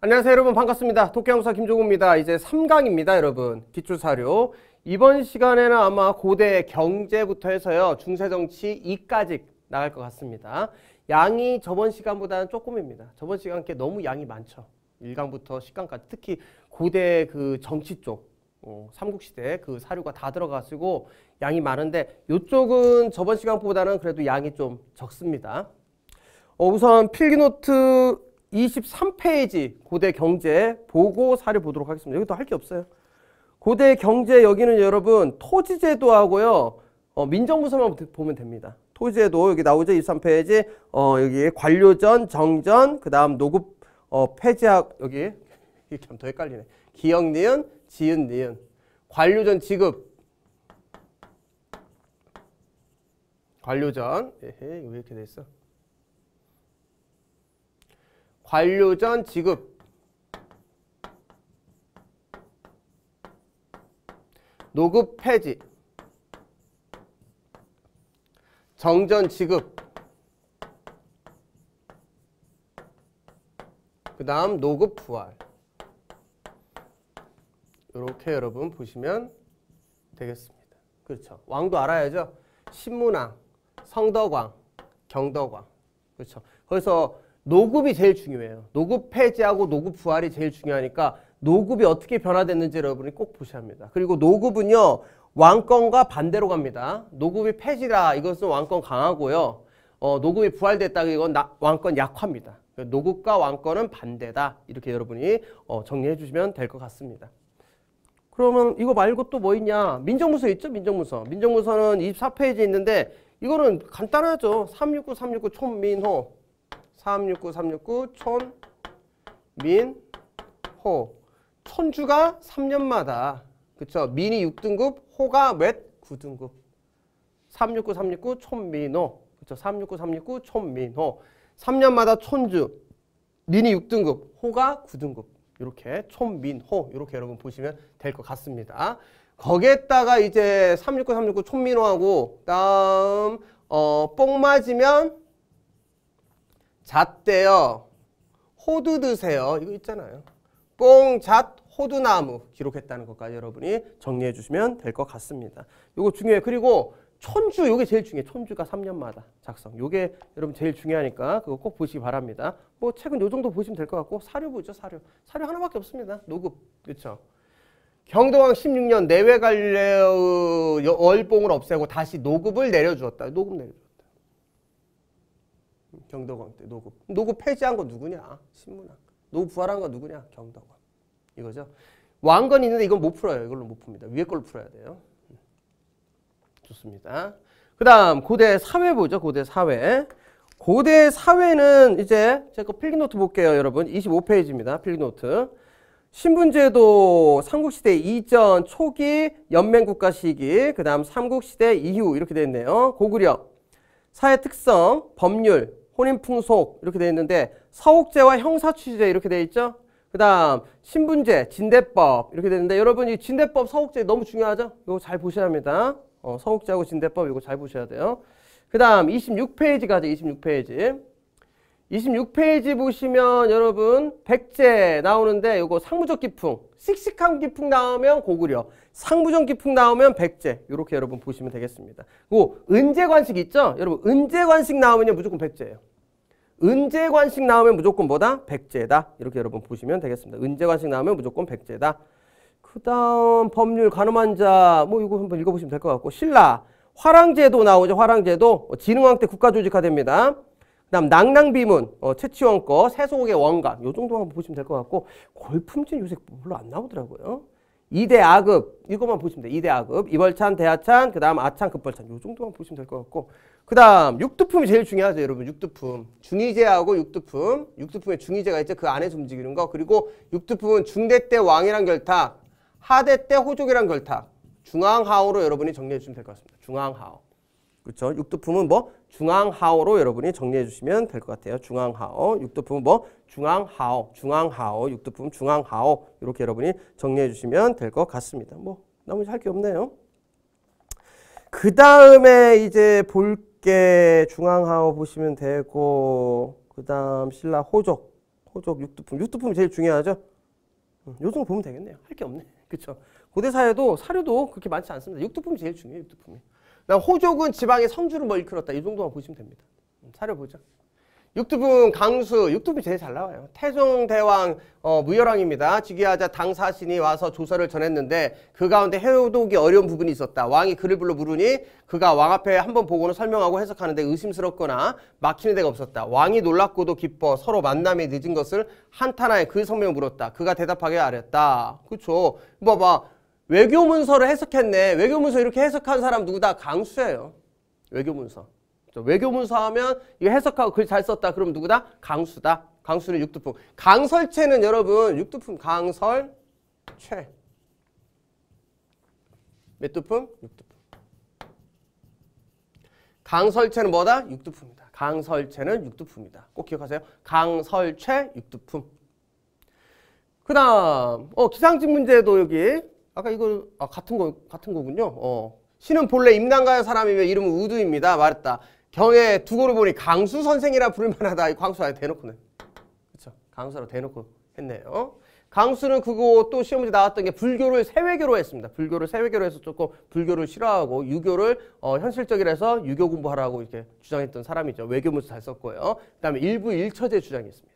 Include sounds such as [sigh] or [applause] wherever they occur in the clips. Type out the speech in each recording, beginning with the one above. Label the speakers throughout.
Speaker 1: 안녕하세요 여러분 반갑습니다 토끼형사 김종우입니다 이제 3강입니다 여러분 기출사료 이번 시간에는 아마 고대 경제부터 해서요 중세정치 2까지 나갈 것 같습니다 양이 저번 시간보다는 조금입니다 저번 시간 께 너무 양이 많죠 1강부터 10강까지 특히 고대 그 정치 쪽 어, 삼국시대 그 사료가 다들어가지고 양이 많은데 이쪽은 저번 시간보다는 그래도 양이 좀 적습니다 어, 우선 필기노트 23페이지 고대 경제 보고사를 보도록 하겠습니다. 여기 더할게 없어요. 고대 경제 여기는 여러분 토지제도하고요. 어, 민정부서만 보면 됩니다. 토지제도 여기 나오죠. 23페이지 어, 여기 관료전, 정전, 그 다음 노급 어, 폐지학 여기 [laughs] 이게 더 헷갈리네. 기역 니은, 지은 니은. 관료전 지급. 관료전. 에헤왜 이렇게 돼 있어? 관료 전 지급 노급 폐지 정전 지급 그 다음 노급 부활 이렇게 여러분 보시면 되겠습니다. 그렇죠. 왕도 알아야죠. 신문왕, 성덕왕, 경덕왕 그렇죠. 그래서 노급이 제일 중요해요. 노급 폐지하고 노급 부활이 제일 중요하니까 노급이 어떻게 변화됐는지 여러분이 꼭 보셔야 합니다. 그리고 노급은요. 왕권과 반대로 갑니다. 노급이 폐지라 이것은 왕권 강하고요. 어, 노급이 부활됐다 이건 나, 왕권 약화입니다. 노급과 왕권은 반대다. 이렇게 여러분이 어, 정리해 주시면 될 것 같습니다. 그러면 이거 말고 또 뭐 있냐? 민정문서 있죠? 민정문서. 민정문서는 2 4페이지 있는데 이거는 간단하죠. 369, 369총민호 369, 369, 촌, 민, 호. 촌주가 3년마다 그쵸? 민이 6등급, 호가 몇? 9등급. 369, 369, 촌민호. 그쵸? 369, 369, 촌민호. 3년마다 촌주, 민이 6등급, 호가 9등급. 이렇게 촌민호 이렇게 여러분 보시면 될 것 같습니다. 거기에다가 이제 369, 369 촌민호하고 다음 어, 뽕 맞으면 잣대요. 호두 드세요. 이거 있잖아요. 뽕, 잣, 호두나무 기록했다는 것까지 여러분이 정리해 주시면 될 것 같습니다. 이거 중요해요. 그리고 촌주 이게 제일 중요해. 요 촌주가 3년마다 작성. 이게 여러분 제일 중요하니까 그거 꼭 보시기 바랍니다. 뭐 책은 요 정도 보시면 될 것 같고 사료 보죠. 사료. 사료 하나밖에 없습니다. 노급. 그렇죠? 경도왕 16년 내외 관례의 월봉을 없애고 다시 노급을 내려주었다. 노급 내려주었다. 경덕왕때 노급. 노급 폐지한 건 누구냐? 신문왕 노급 부활한 건 누구냐? 경덕왕 이거죠. 왕건 있는데 이건 못 풀어요. 이걸로 못 풉니다. 위에 걸로 풀어야 돼요. 좋습니다. 그 다음 고대 사회 보죠. 고대 사회. 고대 사회는 이제 제가 그 필기노트 볼게요. 여러분 25페이지입니다. 필기노트. 신분제도 삼국시대 이전 초기 연맹국가 시기 그 다음 삼국시대 이후 이렇게 되어 있네요. 고구려 사회 특성, 법률, 혼인 풍속 이렇게 되어 있는데 서옥제와 형사 취재 이렇게 되어 있죠. 그다음 신분제, 진대법 이렇게 되는데 여러분 이 진대법 서옥제 너무 중요하죠? 이거 잘 보셔야 합니다. 어, 서옥제하고 진대법 이거 잘 보셔야 돼요. 그다음 26페이지 가죠. 26페이지. 26페이지 보시면 여러분 백제 나오는데 이거 상무적 기풍 씩씩한 기풍 나오면 고구려, 상부정 기풍 나오면 백제 이렇게 여러분 보시면 되겠습니다. 그리고 은재관식 있죠? 여러분 은재관식 나오면 무조건 백제예요. 은재관식 나오면 무조건 뭐다? 백제다. 이렇게 여러분 보시면 되겠습니다. 은재관식 나오면 무조건 백제다. 그 다음 법률 간호만자뭐 이거 한번 읽어보시면 될 것 같고 신라 화랑제도 나오죠. 화랑제도 어, 진흥왕 때 국가조직화됩니다. 그 다음 낭낭비문, 어, 최치원 거, 세소곡의 원각 요 정도만 보시면 될 것 같고 골품질 요새 별로 안 나오더라고요. 이대 아급 이것만 보시면 돼요. 이대 아급 이벌찬, 대하찬, 그 다음 아찬, 급벌찬 요 정도만 보시면 될 것 같고 그 다음 육두품이 제일 중요하죠 여러분 육두품 중이제하고 육두품 육두품에 중이제가 있죠 그 안에서 움직이는 거 그리고 육두품은 중대 때 왕이랑 결탁 하대 때 호족이랑 결탁 중앙하오로 여러분이 정리해 주시면 될 것 같습니다 중앙하오 그렇죠? 육두품은 뭐 중앙하오로 여러분이 정리해 주시면 될 것 같아요. 중앙하오, 육두품은 뭐 중앙하오, 중앙하오, 육두품 중앙하오 이렇게 여러분이 정리해 주시면 될 것 같습니다. 뭐 나머지 할 게 없네요. 그 다음에 이제 볼 게 중앙하오 보시면 되고 그 다음 신라 호족, 호족 육두품, 육두품이 제일 중요하죠. 음, 요정 보면 되겠네요. 할 게 없네. 그렇죠? 고대 사에도 사료도 그렇게 많지 않습니다. 육두품이 제일 중요해요. 육두품이. 호족은 지방의 성주를 뭐 일컬었다. 이 정도만 보시면 됩니다. 사료 음, 보죠. 육두분 강수, 육두분 제일 잘 나와요. 태종대왕 어, 무열왕입니다. 즉위하자 당사신이 와서 조사를 전했는데 그 가운데 해독이 어려운 부분이 있었다. 왕이 그를 불러 물으니 그가 왕 앞에 한 번 보고는 설명하고 해석하는데 의심스럽거나 막히는 데가 없었다. 왕이 놀랍고도 기뻐 서로 만남이 늦은 것을 한탄하에 그 성명을 물었다. 그가 대답하게 아랬다. 그렇죠. 뭐 봐봐. 외교 문서를 해석했네. 외교 문서 이렇게 해석한 사람 누구다? 강수예요. 외교 문서. 외교 문서 하면 이거 해석하고 글 잘 썼다. 그럼 누구다? 강수다. 강수는 육두품. 강설체는 여러분 육두품 강설체. 몇 두품? 육두품. 강설체는 뭐다? 육두품이다. 강설체는 육두품이다. 꼭 기억하세요. 강설체 육두품. 그 다음 어, 기상직 문제도 여기 아까 이거 아, 같은 거 같은 거군요. 어. 신은 본래 임당가의 사람이며 이름은 우두입니다. 말했다. 경에 두고를 보니 강수 선생이라 부를 만하다. 이 광수야 아 대놓고는. 그렇죠. 강수로 대놓고 했네요. 강수는 그거 또 시험 문제 나왔던 게 불교를 세외교로 했습니다. 불교를 세외교로 해서 조금 불교를 싫어하고 유교를 어, 현실적이라 해서 유교 공부하라고 이렇게 주장했던 사람이죠. 외교문서 잘 썼고요. 그 다음에 일부 일처제 주장이 있습니다.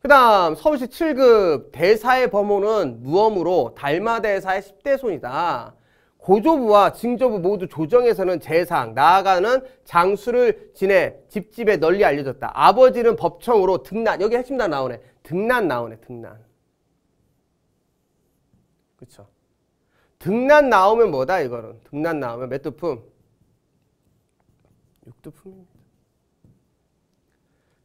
Speaker 1: 그 다음 서울시 7급 대사의 범호는 무엄으로 달마대사의 10대 손이다. 고조부와 증조부 모두 조정에서는 재상, 나아가는 장수를 지내 집집에 널리 알려졌다. 아버지는 법청으로 등난, 여기 핵심 단 나오네. 등난 나오네, 등난. 그쵸. 등난 나오면 뭐다, 이거는? 등난 나오면 몇 두품? 6두품입니다.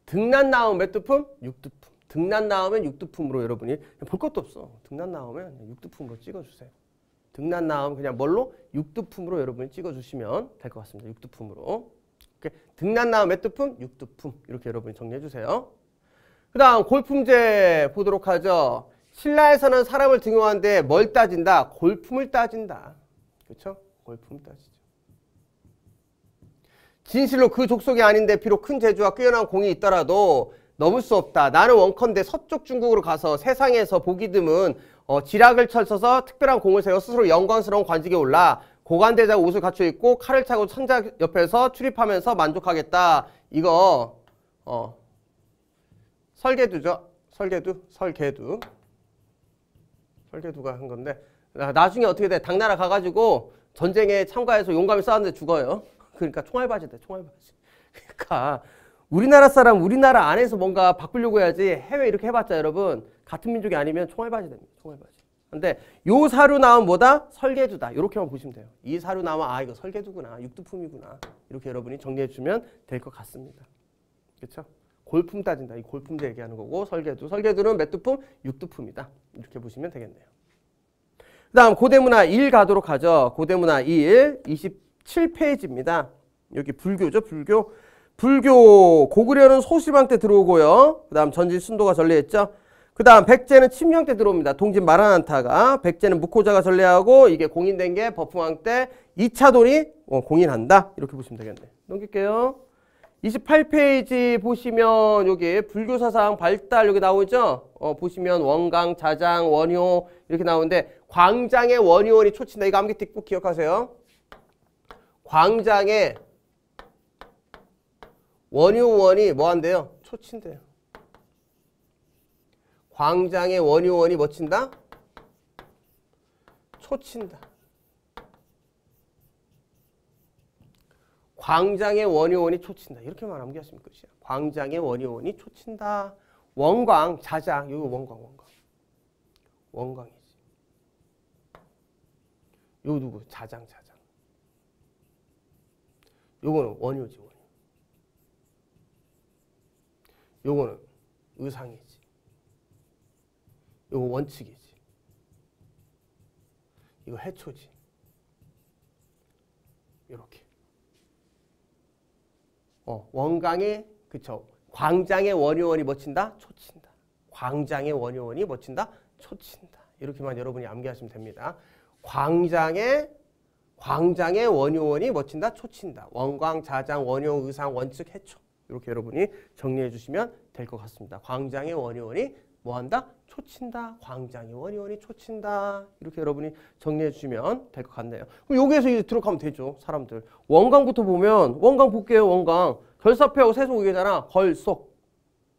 Speaker 1: 등난 나오면 몇 두품? 6두품. 등난 나오면 육두품으로 여러분이 볼 것도 없어. 등난 나오면 육두품으로 찍어주세요. 등난 나오면 그냥 뭘로? 육두품으로 여러분이 찍어주시면 될 것 같습니다. 육두품으로. 등난 나오면 몇 두품? 육두품. 이렇게 여러분이 정리해주세요. 그 다음 골품제 보도록 하죠. 신라에서는 사람을 등용하는데 뭘 따진다? 골품을 따진다. 그렇죠? 골품 따지죠. 진실로 그 족속이 아닌데 비록 큰 재주와 뛰어난 공이 있더라도 넘을 수 없다. 나는 원컨대 서쪽 중국으로 가서 세상에서 보기 드문 어, 지락을 철 쳐서 특별한 공을 세워 스스로 영광스러운 관직에 올라 고관대장 옷을 갖춰 입고 칼을 차고 천자 옆에서 출입하면서 만족하겠다. 이거 어, 설계두죠. 설계두, 설계두. 설계두가 한 건데 아, 나중에 어떻게 돼? 당나라 가가지고 전쟁에 참가해서 용감히 싸웠는데 죽어요. 그러니까 총알바지 돼, [laughs] 총알바지. 그러니까 우리나라 사람 우리나라 안에서 뭔가 바꾸려고 해야지 해외 이렇게 해봤자 여러분 같은 민족이 아니면 총알바지 됩니다. 총알바지. 근데 요 사료 나온 뭐다? 설계주다. 이렇게만 보시면 돼요. 이 사료 나오아 이거 설계주구나. 육두품이구나. 이렇게 여러분이 정리해 주면 될 것 같습니다. 그렇죠? 골품 따진다. 이 골품도 얘기하는 거고 설계주. 설계주는 몇 두품? 육두품이다. 이렇게 보시면 되겠네요. 그 다음 고대문화 1 가도록 하죠. 고대문화 2 27페이지입니다. 여기 불교죠. 불교. 불교 고구려는 소시방 때 들어오고요. 그 다음 전진 순도가 전례했죠. 그 다음 백제는 침형 때 들어옵니다. 동진 마라난타가 백제는 무코자가 전례하고 이게 공인된 게 버풍왕 때 2차 돈이 어, 공인한다. 이렇게 보시면 되겠네. 넘길게요. 28페이지 보시면 여기 불교사상 발달 여기 나오죠? 어, 보시면 원강, 자장, 원효 이렇게 나오는데 광장의 원효원이 초친다. 이거 암기 뒷북 기억하세요. 광장의 원유원이 뭐한대요? 초친대요. 광장의 원유원이 뭐 친다? 초친다. 광장의 원유원이 초친다. 이렇게 말하면 옮겼으면 끝이야. 광장의 원유원이 초친다. 원광, 자장. 여기 원광, 원광. 원광이지. 요 누구? 자장, 자장. 요거는 원효지, 원. 요거는 의상이지. 요거 원칙이지. 이거 해초지. 이렇게. 어, 원강의 그쵸. 광장의 원요원이 멋진다? 초친다. 광장의 원요원이 멋진다? 초친다. 이렇게만 여러분이 암기하시면 됩니다. 광장의 광장의 원요원이 멋진다? 초친다. 원광, 자장, 원용, 의상, 원칙, 해초. 이렇게 여러분이 정리해 주시면 될 것 같습니다. 광장의 원의원이 뭐한다? 초친다. 광장의 원의원이 초친다. 이렇게 여러분이 정리해 주시면 될 것 같네요. 그럼 여기에서 이제 들어가면 되죠. 사람들. 원광부터 보면 원광 볼게요. 원광. 결사표하고 세속이잖아. 의 걸속.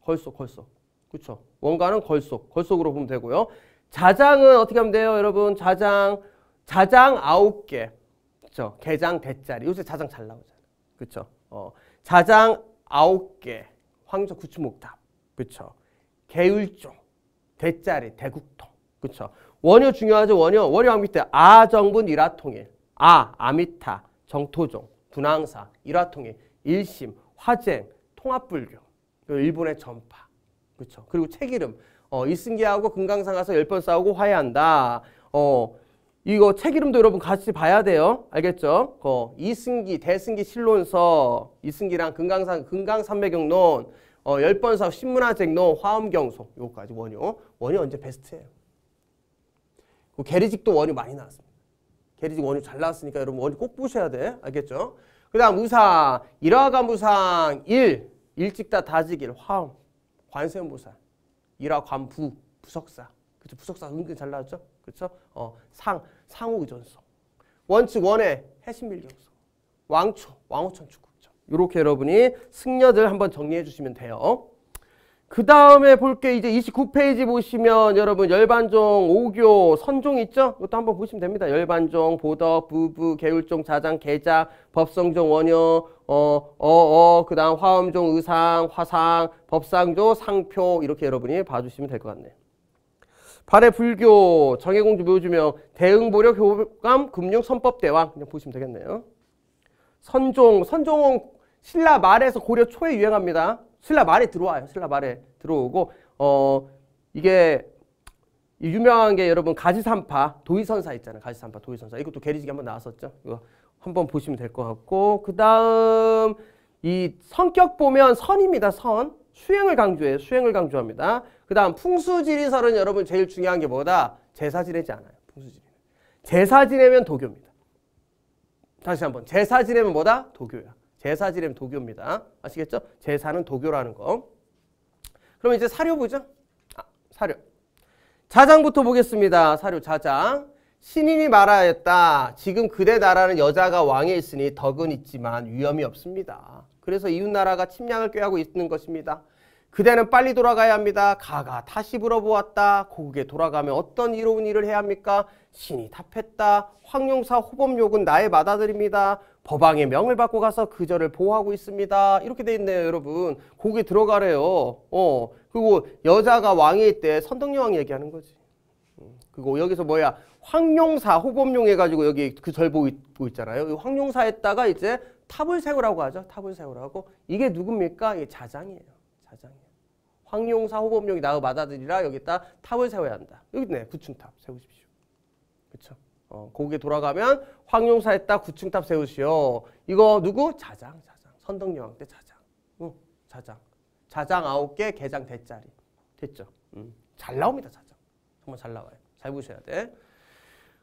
Speaker 1: 걸속. 걸속. 그렇죠. 원광은 걸속. 걸속으로 보면 되고요. 자장은 어떻게 하면 돼요? 여러분 자장. 자장 아홉 개 그렇죠. 개장 대짜리. 요새 자장 잘 나오잖아요. 그렇죠. 어. 자장 아홉 개 황적 구추목탑 그쵸 개율종 대짜리 대국통 그쵸 원효 중요하죠 원효 원효 왕비 때 아정분 일화통일 아 아미타 정토종 분황사 일화통일 일심 화쟁 통합불교 그 일본의 전파 그쵸 그리고 책이름 어, 이승기하고 금강산 가서 열 번 싸우고 화해한다 어 이거 책 이름도 여러분 같이 봐야 돼요. 알겠죠? 어, 이승기, 대승기 신론서, 이승기랑 금강산, 금강산맥경론, 어, 열번사 신문화쟁론, 화엄경소 요거까지 원효. 원효 언제 베스트예요. 그 게리직도 원효 많이 나왔습니다. 게리직 원효 잘 나왔으니까 여러분 원효 꼭 보셔야 돼. 알겠죠? 그 다음 우상, 일화가 무상, 일, 일찍다 다지길, 화엄, 관세음보 일화관부, 부석사. 그쵸? 부석사 은근 잘 나왔죠? 그렇죠? 어, 상, 상호 의존성. 원칙 원의 해심 밀경성. 왕초, 왕호천 축구죠. 요렇게 여러분이 승려들 한번 정리해 주시면 돼요. 그 다음에 볼 게 이제 29페이지 보시면 여러분 열반종, 오교, 선종 있죠? 이것도 한번 보시면 됩니다. 열반종, 보덕, 부부, 계율종, 자장, 계작, 법성종, 원효, 어, 어, 어, 그 다음 화엄종, 의상, 화상, 법상조, 상표 이렇게 여러분이 봐주시면 될 것 같네요. 발해 불교, 정해공주 묘주명, 대응보력, 교감 금융, 선법대왕 그냥 보시면 되겠네요. 선종, 선종은 신라 말에서 고려 초에 유행합니다. 신라 말에 들어와요. 신라 말에 들어오고 어 이게 유명한 게 여러분 가지산파, 도의선사 있잖아요. 가지산파, 도의선사. 이것도 게리지기 한번 나왔었죠. 이거 한번 보시면 될 것 같고 그 다음 이 성격 보면 선입니다. 선. 수행을 강조해요. 수행을 강조합니다. 그 다음 풍수지리설은 여러분 제일 중요한 게 뭐다? 제사 지내지 않아요. 풍수지리 제사 지내면 도교입니다. 다시 한번 제사 지내면 뭐다? 도교야. 제사 지내면 도교입니다. 아시겠죠? 제사는 도교라는 거. 그럼 이제 사료 보죠. 아, 사료. 자장부터 보겠습니다. 사료 자장. 신인이 말하였다. 지금 그대 나라는 여자가 왕에 있으니 덕은 있지만 위험이 없습니다. 그래서 이웃나라가 침략을 꾀하고 있는 것입니다. 그대는 빨리 돌아가야 합니다. 가가 다시 물어보았다. 고국에 돌아가면 어떤 이로운 일을 해야 합니까? 신이 답했다. 황룡사 호법욕은 나의 받아들입니다. 법왕의 명을 받고 가서 그절을 보호하고 있습니다. 이렇게 돼 있네요, 여러분. 고국에 들어가래요. 어. 그리고 여자가 왕일 때 선덕여왕 얘기하는 거지. 음, 그리고 여기서 뭐야? 황룡사 호법용 해가지고 여기 그 절 보고 있잖아요. 황룡사 했다가 이제 탑을 세우라고 하죠. 탑을 세우라고. 이게 누굽니까? 이게 자장이에요. 자장이 황용사 호법용이 나의 마아들이라 여기다 탑을 세워야 한다. 여기 네 구층탑 세우십시오. 그렇죠? 어, 고개 돌아가면 황용사 했다. 구층탑 세우시오. 이거 누구? 자장, 자장. 선덕여왕 때 자장. 응, 자장. 자장 아홉 개, 개장 대짜리. 됐죠? 음. 잘 나옵니다, 자장. 정말 잘 나와요. 잘 보셔야 돼.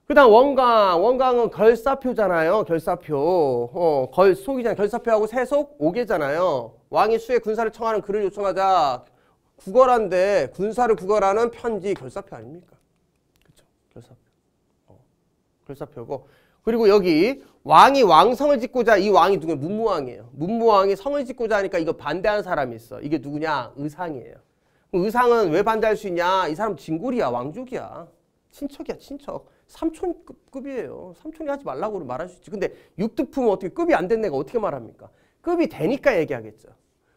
Speaker 1: 그 다음 원강. 원강은 결사표잖아요. 결사표. 어, 걸, 속이잖아요. 결사표하고 세속 오개잖아요 왕이 수의 군사를 청하는 그를 요청하자. 구걸한데 군사를 구걸하는 편지 결사표 아닙니까? 그렇죠. 결사표. 어. 결사표고 그리고 여기 왕이 왕성을 짓고자 이 왕이 누구 문무왕이에요. 문무왕이 성을 짓고자 하니까 이거 반대하는 사람이 있어. 이게 누구냐? 의상이에요. 의상은 왜 반대할 수 있냐? 이 사람 진골이야. 왕족이야. 친척이야. 친척. 삼촌급이에요. 삼촌이 하지 말라고 말할 수 있지. 근데 육두품은 어떻게 급이 안된 애가 어떻게 말합니까? 급이 되니까 얘기하겠죠.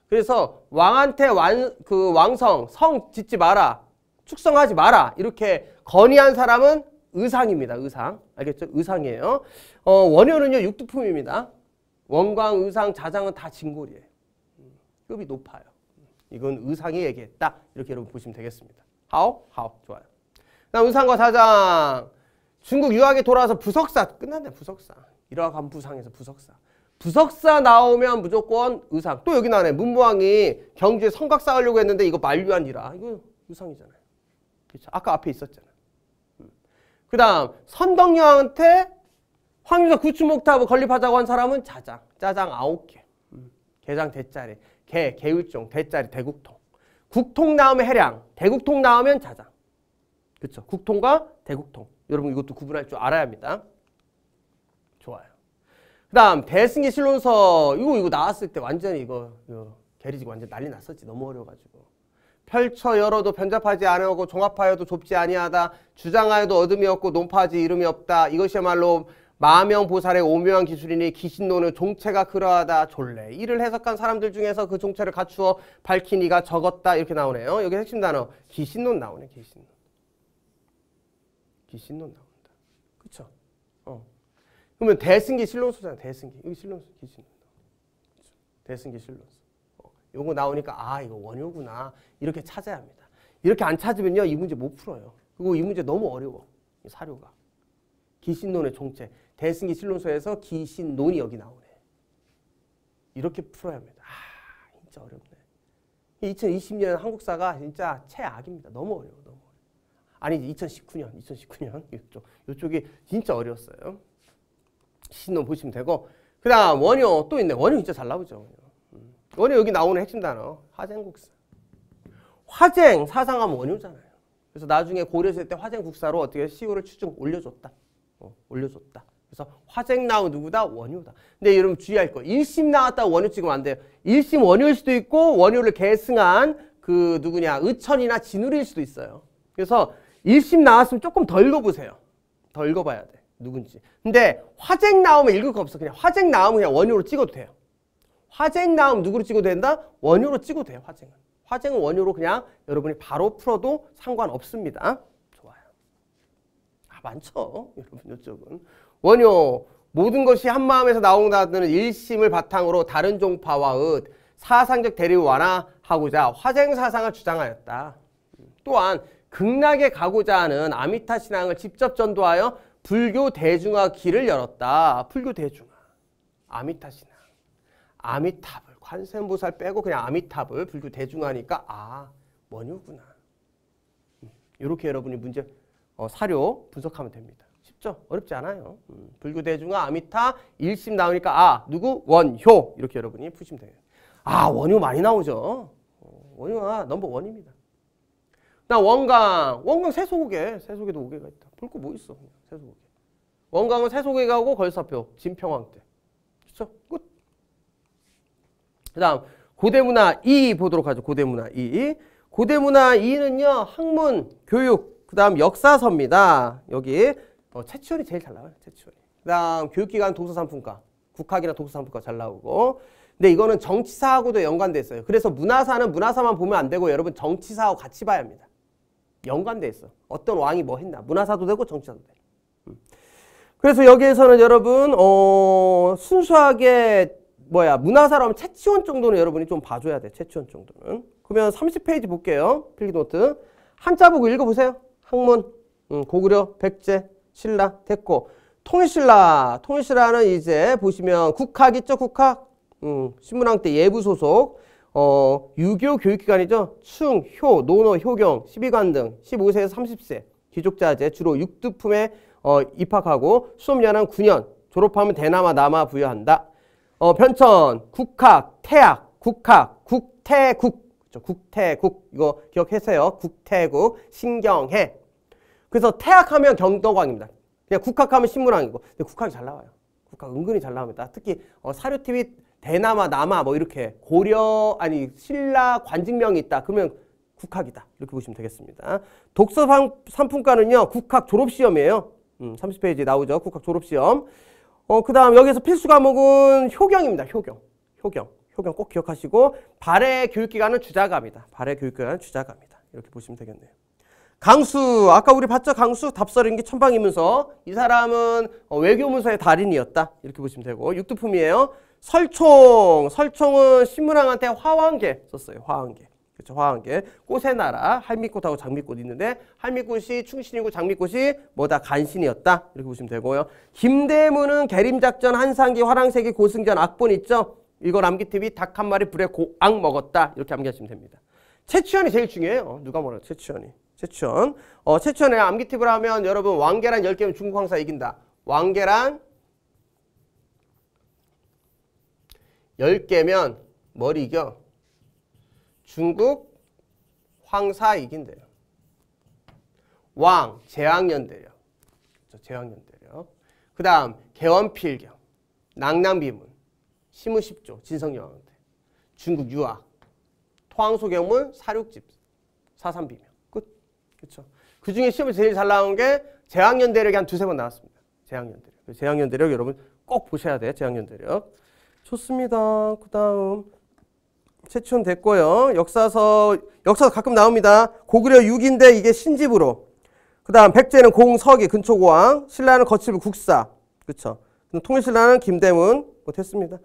Speaker 1: 그래서 왕한테 완, 그 왕성, 성 짓지 마라. 축성하지 마라. 이렇게 건의한 사람은 의상입니다. 의상. 알겠죠? 의상이에요. 어, 원효는요, 육두품입니다. 원광, 의상, 자장은 다 진골이에요. 음, 급이 높아요. 이건 의상이 얘기했다. 이렇게 여러분 보시면 되겠습니다. 하오? 하오. 좋아요. 그 다음 의상과 사장. 중국 유학에 돌아와서 부석사. 끝났네, 부석사. 이러한 부상에서 부석사. 부석사 나오면 무조건 의상. 또 여기 나네. 문무왕이 경주에 성곽 쌓으려고 했는데 이거 만류한이라. 이거 의상이잖아요. 그렇죠? 아까 앞에 있었잖아요. 음. 그 다음 선덕여왕한테 황유사 구추목탑을 건립하자고 한 사람은 자장. 짜장 아홉 개. 음. 개장 대짜리. 개, 개울종, 대짜리, 대국통. 국통 나오면 해량. 대국통 나오면 자장. 그렇죠? 국통과 대국통. 여러분 이것도 구분할 줄 알아야 합니다. 그 다음 배승기 실론서 이거 이거 나왔을 때 완전히 이거 이거 게리지고 완전 난리 났었지 너무 어려가지고 펼쳐 열어도 변잡하지 않으고 종합하여도 좁지 아니하다 주장하여도 어둠이 없고 논파지 하 이름이 없다 이것이야말로 마명보살의 오묘한 기술이니 기신론은 종체가 그러하다 졸래 이를 해석한 사람들 중에서 그 종체를 갖추어 밝힌 이가 적었다 이렇게 나오네요 여기 핵심 단어 기신론 나오네 기신론 기신론 나오네 그러면 대승기 실론소잖아. 대승기. 여기 실론소 기준입니다. 대승기 실론소. 어, 요거 나오니까 아 이거 원효구나. 이렇게 찾아야 합니다. 이렇게 안 찾으면요. 이 문제 못 풀어요. 그리고 이 문제 너무 어려워. 사료가. 기신론의 종체. 대승기 실론소에서 기신론이 여기 나오네. 이렇게 풀어야 합니다. 아 진짜 어렵네. 2020년 한국사가 진짜 최악입니다. 너무 어려워. 너무 어려워. 아니 2019년. 2019년. [laughs] 이쪽. 요쪽이 진짜 어려웠어요. 신호 보시면 되고 그 다음 원효 또 있네. 원효 진짜 잘 나오죠. 음. 원효 여기 나오는 핵심 단어 화쟁국사. 화쟁 사상하면 원효잖아요. 그래서 나중에 고려시대 때 화쟁국사로 어떻게 시호를 추중 올려줬다. 어, 올려줬다. 그래서 화쟁 나온 누구다? 원효다. 근데 여러분 주의할 거. 일심 나왔다 원효 찍으면 안 돼요. 일심 원효일 수도 있고 원효를 계승한 그 누구냐 의천이나 진우리일 수도 있어요. 그래서 일심 나왔으면 조금 덜 읽어보세요. 덜 읽어봐야 돼. 누군지. 근데 화쟁 나오면 읽을 거 없어. 그냥 화쟁 나오면 그냥 원효로 찍어도 돼요. 화쟁 나오면 누구로 찍어도 된다? 원효로 찍어도 돼요. 화쟁은. 화쟁은 원효로 그냥 여러분이 바로 풀어도 상관없습니다. 좋아요. 아 많죠. [laughs] 여러분 이쪽은. 원효. 모든 것이 한마음에서 나온다는 일심을 바탕으로 다른 종파와 의 사상적 대립을 완화하고자 화쟁 사상을 주장하였다. 또한 극락에 가고자 하는 아미타 신앙을 직접 전도하여 불교 대중화 길을 열었다. 불교 대중화. 아미타 신앙. 아미탑을 관세음보살 빼고 그냥 아미탑을 불교 대중화니까 아 원효구나. 이렇게 음, 여러분이 문제 어, 사료 분석하면 됩니다. 쉽죠? 어렵지 않아요. 음, 불교 대중화 아미타 일심 나오니까 아 누구 원효 이렇게 여러분이 푸시면 돼요. 아 원효 많이 나오죠. 어, 원효가 넘버 원입니다. 나 원강 원강 새소고개 새소도 오개가 있다. 볼거뭐 있어 그냥 소고기 원광은 새소고 가고 걸사표 진평왕 때. 그렇 끝. 그다음 고대문화 2 보도록 하죠. 고대문화 2. 고대문화 2는요. 학문, 교육, 그다음 역사서입니다. 여기 어, 채취원이 제일 잘 나와요. 채취원이. 그다음 교육기관 동서상품과 국학이나 동서상품과 잘 나오고 근데 이거는 정치사하고도 연관돼 있어요. 그래서 문화사는 문화사만 보면 안 되고 여러분 정치사하고 같이 봐야 합니다. 연관돼 있어. 어떤 왕이 뭐 했나. 문화사도 되고 정치사도 돼. 음. 그래서 여기에서는 여러분 어, 순수하게 뭐야 문화사로 면 채치원 정도는 여러분이 좀 봐줘야 돼. 채치원 정도는. 그러면 30페이지 볼게요. 필기노트. 한자 보고 읽어보세요. 학문, 음, 고구려, 백제, 신라, 됐고. 통일신라, 통일신라는 이제 보시면 국학 있죠, 국학? 음, 신문왕 때 예부 소속. 어, 유교 교육기관이죠. 충, 효, 노노, 효경, 12관 등 15세에서 30세 귀족자제 주로 6두품에 어, 입학하고 수업연한 9년 졸업하면 대나마 남아 부여한다. 어, 편천, 국학, 태학, 국학, 국태국 그 국태국 이거 기억하세요. 국태국, 신경해 그래서 태학하면 경덕왕입니다. 그냥 국학하면 신문왕이고 근데 국학이 잘 나와요. 국학 은근히 잘 나옵니다. 특히 어, 사료TV 대나마, 남아 뭐 이렇게 고려 아니 신라 관직명이 있다. 그러면 국학이다. 이렇게 보시면 되겠습니다. 독서 상품과는요. 국학 졸업시험이에요. 음, 30페이지 나오죠. 국학 졸업시험. 어, 그 다음 여기서 필수 과목은 효경입니다. 효경. 효경. 효경 꼭 기억하시고 발해 교육기관은 주자가입니다. 발해 교육기관은 주자가입니다. 이렇게 보시면 되겠네요. 강수 아까 우리 봤죠 강수 답설인기 천방이면서 이 사람은 어, 외교문서의 달인이었다 이렇게 보시면 되고 육두품이에요 설총, 설총은 신문왕한테 화왕계 썼어요. 화왕계. 그렇죠. 화왕계. 꽃의 나라, 할미꽃하고 장미꽃 있는데 할미꽃이 충신이고 장미꽃이 뭐다 간신이었다. 이렇게 보시면 되고요. 김대문은 계림작전, 한상기, 화랑세기, 고승전, 악본 있죠. 이거 남기TV 닭한 마리 불에 고악 먹었다. 이렇게 암기하시면 됩니다. 채취원이 제일 중요해요. 누가 뭐라 채취원이채취원 어, 채취원에 암기TV를 하면 여러분 왕계란 열개면 중국 황사 이긴다. 왕계란 10개면 머리 이겨? 중국 황사 이긴대요. 왕, 재왕년 대령. 재왕년 대령. 그 다음 개원필경, 낭낭비문, 시무십조, 진성여왕대, 중국 유학, 토항소경문, 사륙집, 사삼비명. 끝. 그렇그 중에 시험에 제일 잘 나온 게 재학년 대력이 한 두세 번 나왔습니다. 재학년 대력. 재학년 대력 여러분 꼭 보셔야 돼요. 재학년 대력. 좋습니다. 그 다음 최춘 됐고요. 역사서, 역사서 가끔 나옵니다. 고구려 6인데 이게 신집으로. 그 다음 백제는 공석이 근초고왕, 신라는 거칠부 국사. 그쵸. 통일신라는 김대문. 뭐 됐습니다.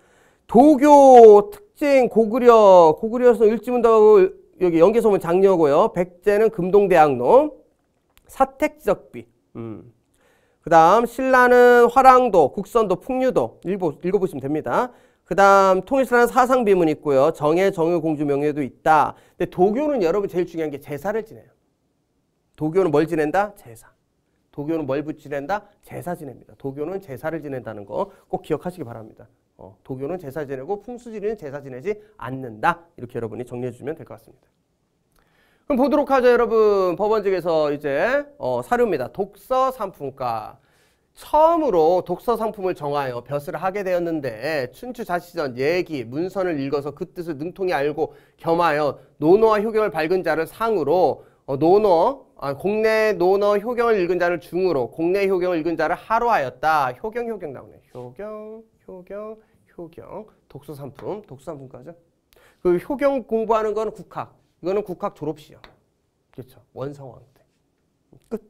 Speaker 1: 도교 특징 고구려, 고구려에서 일지문도 여기 연개소문 장녀고요. 백제는 금동대학로. 사택지적비. 음. 그 다음 신라는 화랑도, 국선도, 풍류도 읽어보시면 됩니다. 그 다음 통일사라는 사상 비문 있고요. 정해, 정유, 공주, 명예도 있다. 근데 도교는 여러분 제일 중요한 게 제사를 지내요. 도교는 뭘 지낸다? 제사. 도교는 뭘 지낸다? 제사 지냅니다. 도교는 제사를 지낸다는 거 꼭 기억하시기 바랍니다. 어, 도교는 제사 지내고 풍수지리는 제사 지내지 않는다. 이렇게 여러분이 정리해 주면 될 것 같습니다. 그럼 보도록 하죠, 여러분. 법원 측에서 이제 어, 사료입니다. 독서 상품가. 처음으로 독서 상품을 정하여 벼슬을 하게 되었는데 춘추 자시전 예기 문선을 읽어서 그 뜻을 능통히 알고 겸하여 논어와 효경을 밝은 자를 상으로 어, 논어 아, 공내 논어 효경을 읽은 자를 중으로 공내 효경을 읽은 자를 하로 하였다. 효경 효경 나오네. 효경 효경 효경 독서 상품 독서 상품까지. 그 효경 공부하는 건 국학. 이거는 국학 졸업시험. 그렇죠. 원성왕 때. 끝.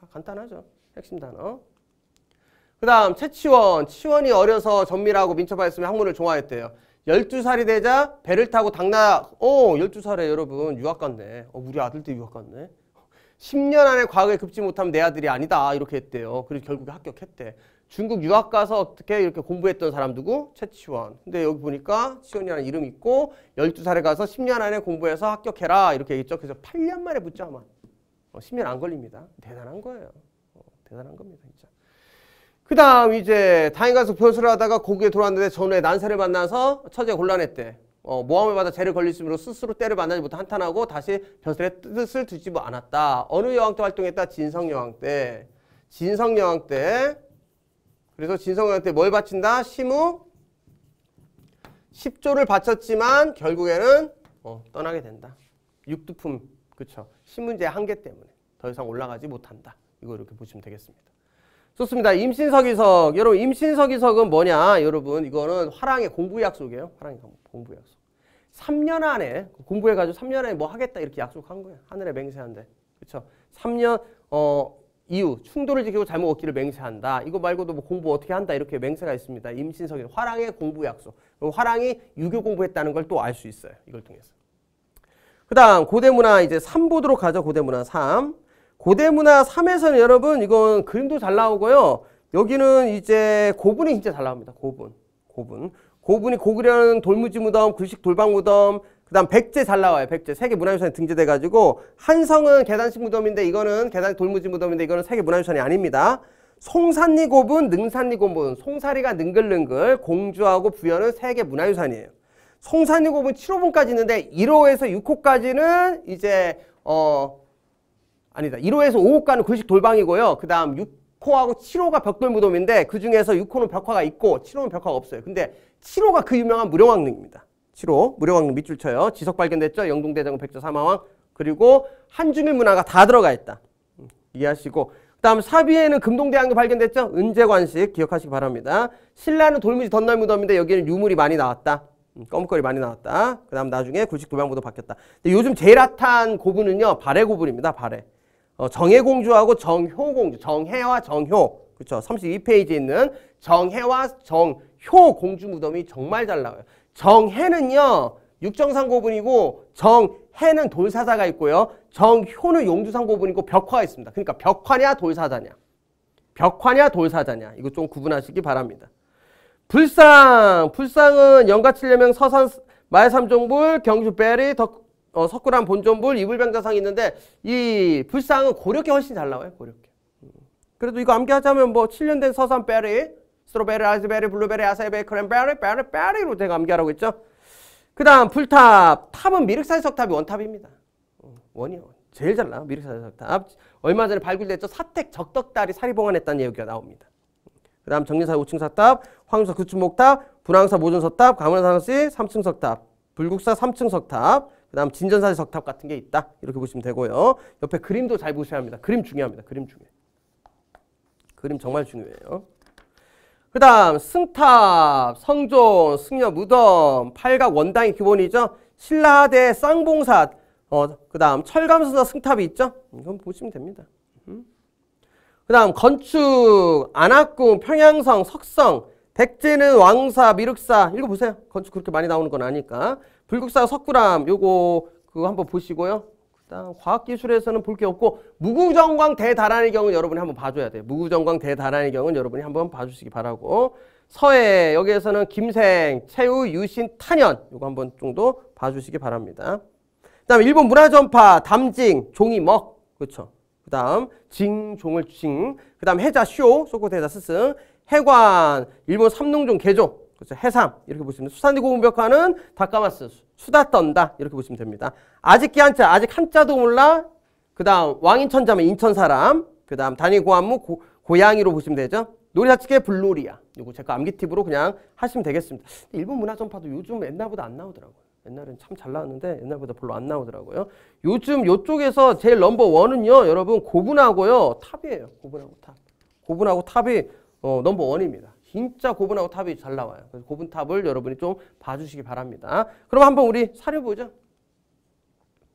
Speaker 1: 아, 간단하죠. 핵심 단어. 그 다음 최치원, 치원이 어려서 전밀하고 민첩하였으면 학문을 좋아했대요 12살이 되자 배를 타고 당나 어 12살에 여러분 유학 갔네. 어, 우리 아들도 유학 갔네. 10년 안에 과거에 급지 못하면 내 아들이 아니다 이렇게 했대요. 그리고 결국에 합격했대. 중국 유학 가서 어떻게 이렇게 공부했던 사람 누구? 최치원. 근데 여기 보니까 치원이라는 이름 있고 12살에 가서 10년 안에 공부해서 합격해라 이렇게 얘기했죠. 그래서 8년 만에 붙자아 어, 10년 안 걸립니다. 대단한 거예요. 어, 대단한 겁니다. 그 다음 이제 타인간속 표수를 하다가 고기에 돌아왔는데 전후에 난세를 만나서 처제 곤란했대. 어, 모함을 받아 죄를 걸리심으로 스스로 때를 만나지 못한 한탄하고 다시 벼슬에 뜻을 두지 않았다. 어느 여왕 때 활동했다? 진성여왕 때. 진성여왕 때. 그래서 진성여왕 때 뭘 바친다? 심우? 10조를 바쳤지만 결국에는 어, 떠나게 된다. 육두품 그쵸. 신문제 한계 때문에 더 이상 올라가지 못한다. 이거 이렇게 보시면 되겠습니다. 좋습니다. 임신석이석 여러분 임신석이석은 뭐냐? 여러분 이거는 화랑의 공부 약속이에요. 화랑의 공부 약속. 3년 안에 공부해가지고 3년 안에 뭐 하겠다 이렇게 약속한 거예요. 하늘에 맹세한대 그렇죠? 3년 어 이후 충돌을 지키고 잘못 얻기를 맹세한다. 이거 말고도 뭐 공부 어떻게 한다 이렇게 맹세가 있습니다. 임신석이 화랑의 공부 약속. 화랑이 유교 공부했다는 걸 또 알 수 있어요. 이걸 통해서. 그 다음 고대문화 이제 3보도록 가죠. 고대문화 3. 고대문화 3에서는 여러분 이건 그림도 잘 나오고요. 여기는 이제 고분이 진짜 잘 나옵니다. 고분. 고분. 고분이 고구려는 돌무지 무덤, 굴식 돌방 무덤, 그 다음 백제 잘 나와요. 백제. 세계문화유산에 등재돼가지고 한성은 계단식 무덤인데 이거는 계단 돌무지 무덤인데 이거는 세계문화유산이 아닙니다. 송산리 고분, 능산리 고분. 송사리가 능글능글, 공주하고 부여는 세계문화유산이에요. 송산리 고분 7호분까지 있는데 1호에서 6호까지는 이제 어 아니다. 1호에서 5호가는 글식 돌방이고요. 그 다음 6호하고 7호가 벽돌 무덤인데 그 중에서 6호는 벽화가 있고 7호는 벽화가 없어요. 근데 7호가 그 유명한 무령왕릉입니다. 7호 무령왕릉 밑줄 쳐요. 지석 발견됐죠. 영동대장군 백조 사마왕 그리고 한중일 문화가 다 들어가 있다. 음, 이해하시고 그 다음 사비에는 금동대왕도 발견됐죠. 은재관식 기억하시기 바랍니다. 신라는 돌무지 덧날 무덤인데 여기는 유물이 많이 나왔다. 음, 껌은거리 많이 나왔다. 그 다음 나중에 굴식 도방무도 바뀌었다. 근데 요즘 제일 핫한 고분은요. 발해 고분입니다. 발해. 어, 정혜공주하고 정효공주, 정혜와 정효, 그렇죠? 32페이지에 있는 정혜와 정효 공주 무덤이 정말 잘 나와요. 정혜는요, 육정상고분이고 정혜는 돌사자가 있고요. 정효는 용주상고분이고 벽화가 있습니다. 그러니까 벽화냐 돌사자냐. 벽화냐 돌사자냐. 이거 좀 구분하시기 바랍니다. 불상! 불상은 영가칠려명 서산 마의삼종불 경주 베리 덕 어, 석굴암 본존불 이불병자상 있는데 이 불상은 고력이 훨씬 잘 나와요. 고력계. 음. 그래도 이거 암기하자면 뭐 7년 된 서산 베리, 스트로베리, 라즈베리, 블루베리, 아사이베리, 크랜베리, 베리, 베리로 제가 암기하라고 했죠. 그 다음 풀탑. 탑은 미륵산 석탑이 원탑입니다. 음, 원이요. 제일 잘 나와. 미륵산 석탑. 얼마 전에 발굴됐죠. 사택 적덕다리 사리봉안했다는 얘기가 나옵니다. 그 다음 정리사 5층 석탑, 황사 9층 목탑, 분황사 모존 석탑, 가문산 3층 석탑, 불국사 3층 석탑, 그 다음 진전사제 석탑 같은 게 있다. 이렇게 보시면 되고요. 옆에 그림도 잘 보셔야 합니다. 그림 중요합니다. 그림 중요해. 그림 정말 중요해요. 그 다음 승탑, 성존, 승려 무덤, 팔각 원당이 기본이죠. 신라대 쌍봉사, 어, 그 다음 철감수사 승탑이 있죠. 이건 보시면 됩니다. 음. 그 다음 건축, 안악궁, 평양성, 석성, 백제는 왕사, 미륵사 읽어보세요. 건축 그렇게 많이 나오는 건 아니까. 불국사, 석굴암 요거 그거 한번 보시고요. 그다음 과학기술에서는 볼 게 없고 무구정광 대다란의 경우 여러분이 한번 봐줘야 돼요. 무구정광 대다란의 경우는 여러분이 한번 봐주시기 바라고 서해 여기에서는 김생, 채우, 유신, 탄현 요거 한 번 정도 봐주시기 바랍니다. 그다음 일본 문화전파, 담징, 종이먹 그렇죠. 그다음 징, 종을 징, 그다음 해자, 쇼, 소코대자, 스승 해관, 일본 삼릉종 개조, 그렇죠. 해삼 이렇게 보시면 수산대 고분벽화는 다까마스 수다 떤다 이렇게 보시면 됩니다. 아직기 한자 아직 한자도 몰라. 그다음 왕인천자면 인천 사람. 그다음 단위 고함무 고, 고양이로 보시면 되죠. 놀이사치계 불놀이야. 이거 제가 암기 팁으로 그냥 하시면 되겠습니다. 일본 문화 전파도 요즘 옛날보다 안 나오더라고요. 옛날엔 참 잘 나왔는데 옛날보다 별로 안 나오더라고요. 요즘 요쪽에서 제일 넘버 원은요, 여러분 고분하고요 탑이에요. 고분하고 탑. 고분하고 탑이 어, 넘버 원입니다. 진짜 고분하고 탑이 잘 나와요. 그래서 고분 탑을 여러분이 좀 봐주시기 바랍니다. 그럼 한번 우리 사료 보죠.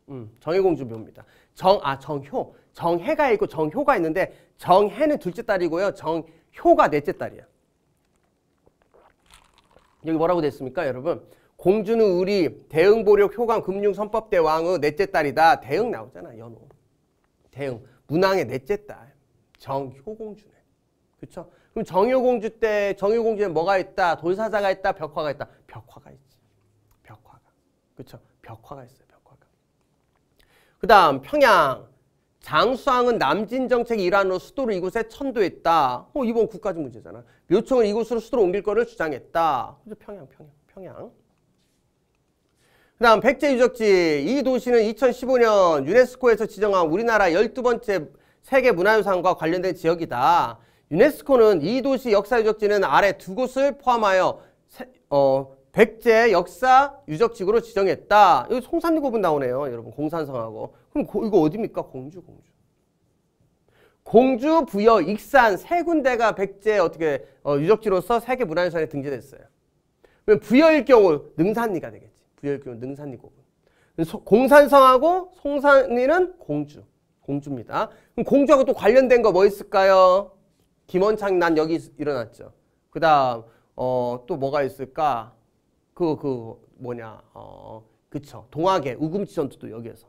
Speaker 1: 음, 정혜공주 묘입니다. 정, 아, 정효. 정혜가 있고 정효가 있는데 정혜는 둘째 딸이고요. 정효가 넷째 딸이에 여기 뭐라고 됐습니까, 여러분? 공주는 우리 대응 보력 효강 금융 선법 대왕의 넷째 딸이다. 대응 나오잖아, 연호. 대응. 문왕의 넷째 딸. 정효공주네. 그렇죠? 그럼 정유공주때정유공주에 뭐가 있다? 돌사자가 있다? 벽화가 있다? 벽화가 있지. 벽화가. 그렇죠? 벽화가 있어요. 벽화가. 그 다음 평양. 장수왕은 남진 정책의 일환으로 수도를 이곳에 천도했다. 어, 이번 국가지 문제잖아. 묘청은 이곳으로 수도를 옮길 거를 주장했다. 평양, 평양, 평양. 그 다음 백제 유적지. 이 도시는 2015년 유네스코에서 지정한 우리나라 열두번째 세계문화유산과 관련된 지역이다. 유네스코는 이 도시 역사유적지는 아래 두 곳을 포함하여 세, 어, 백제 역사 유적지구로 지정했다. 여기 송산리고분 나오네요. 여러분 공산성하고. 그럼 고, 이거 어디입니까? 공주 공주. 공주, 부여, 익산 세 군데가 백제 어떻게 어, 유적지로서 세계 문화유산에 등재됐어요. 그럼 부여일 경우 능산리가 되겠지. 부여일 경우 능산리 고분. 공산성하고 송산리는 공주, 공주입니다. 그럼 공주하고 또 관련된 거 뭐 있을까요? 김원창 난 여기 일어났죠. 그 다음 어, 또 뭐가 있을까? 그, 그 뭐냐 어, 그쵸. 동학의 우금치 전투도 여기에서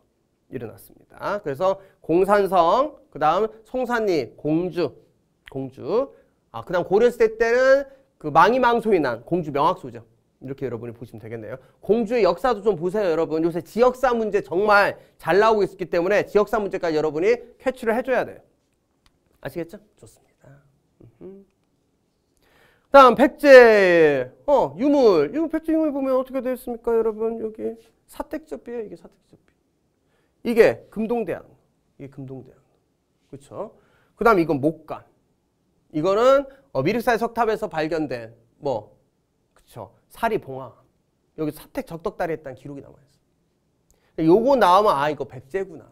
Speaker 1: 일어났습니다. 그래서 공산성, 그 다음 송산리, 공주, 공주. 아, 그 다음 고려시대 때는 그 망이망소이 난 공주 명학소죠. 이렇게 여러분이 보시면 되겠네요. 공주의 역사도 좀 보세요, 여러분. 요새 지역사 문제 정말 잘 나오고 있기 때문에 지역사 문제까지 여러분이 캐치를 해줘야 돼요. 아시겠죠? 좋습니다. 음. 다음 백제 어 유물 이물 백제 유물 보면 어떻게 되어 있습니까 여러분 여기 사택접비예요 이게 사택접비 이게 금동대왕 이게 금동대왕 그렇죠 그 다음 이건 목간 이거는 어, 미륵사의 석탑에서 발견된 뭐 그쵸 사리봉화 여기 사택 적덕다리 했다는 기록이 남아있어 요거 나오면 아 이거 백제구나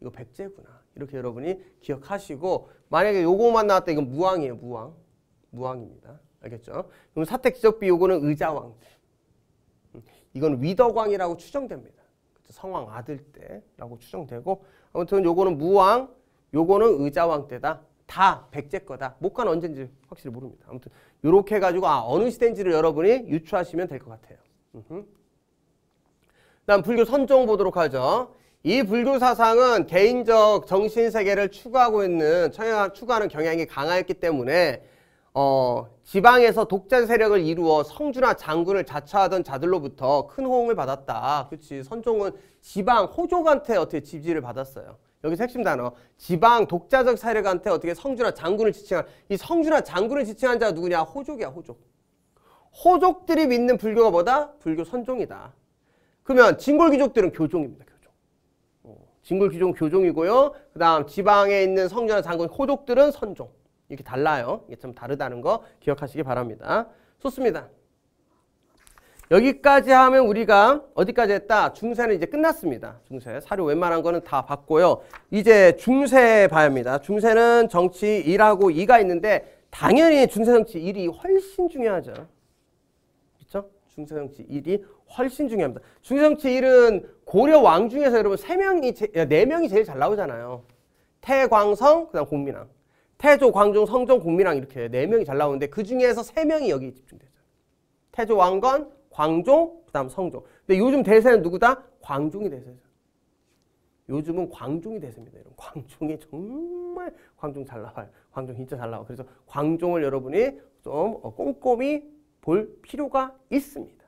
Speaker 1: 이거 백제구나 이렇게 여러분이 기억하시고 만약에 요거만 나왔다 이건 무왕이에요. 무왕. 무왕입니다. 알겠죠? 그럼 사택 지적비 요거는 의자왕. 음, 이건 위덕왕이라고 추정됩니다. 성왕 아들 때라고 추정되고 아무튼 요거는 무왕, 요거는 의자왕 때다. 다 백제 거다. 목간 언젠지 확실히 모릅니다. 아무튼 요렇게 해가지고 아 어느 시대인지를 여러분이 유추하시면 될 것 같아요. 음 다음 불교 선종 보도록 하죠. 이 불교 사상은 개인적 정신 세계를 추구하고 있는 청양 추구하는 경향이 강하였기 때문에 어, 지방에서 독재 세력을 이루어 성주나 장군을 자처하던 자들로부터 큰 호응을 받았다. 그렇지. 선종은 지방 호족한테 어떻게 지지를 받았어요. 여기서 핵심 단어 지방 독자적 세력한테 어떻게 성주나 장군을 지칭한 이 성주나 장군을 지칭한 자가 누구냐? 호족이야, 호족. 호족들이 믿는 불교가 뭐다? 불교 선종이다. 그러면 진골귀족들은 교종입니다. 진골 귀종 교종이고요. 그 다음 지방에 있는 성전의 장군 호족들은 선종. 이렇게 달라요. 이게 좀 다르다는 거 기억하시기 바랍니다. 좋습니다. 여기까지 하면 우리가 어디까지 했다? 중세는 이제 끝났습니다. 중세. 사료 웬만한 거는 다 봤고요. 이제 중세 봐야 합니다. 중세는 정치 1하고 2가 있는데 당연히 중세 정치 1이 훨씬 중요하죠. 그렇죠? 중세 정치 1이 훨씬 중요합니다. 중세 정치 1은 고려 왕 중에서 여러분 세 명이 네 명이 제일 잘 나오잖아요. 태광성 그다음 공민왕, 태조, 광종, 성종, 공민왕 이렇게 네 명이 잘 나오는데 그 중에서 세 명이 여기 집중되죠. 태조 왕건, 광종, 그다음 성종. 근데 요즘 대세는 누구다? 광종이 대세죠. 요즘은 광종이 대세입니다. 여러분. 광종이 정말 광종 잘 나와요. 광종 진짜 잘 나와. 그래서 광종을 여러분이 좀 어, 꼼꼼히 볼 필요가 있습니다.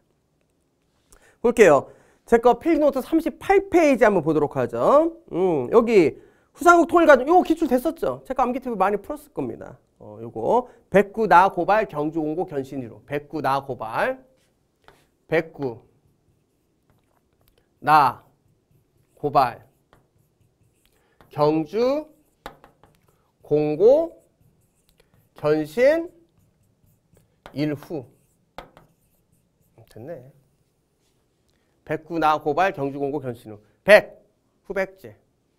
Speaker 1: 볼게요. 제거 필드노트 38페이지 한번 보도록 하죠. 음, 여기 후삼국 통일과정 요거 기출 됐었죠. 제가 암기티브 많이 풀었을 겁니다. 어, 요거 백구 나 고발 경주 공고 견신이로 백구 나 고발 백구 나 고발 경주 공고 견신 일후 됐네. 백구 나 고발 경주공고 견신후백 후백제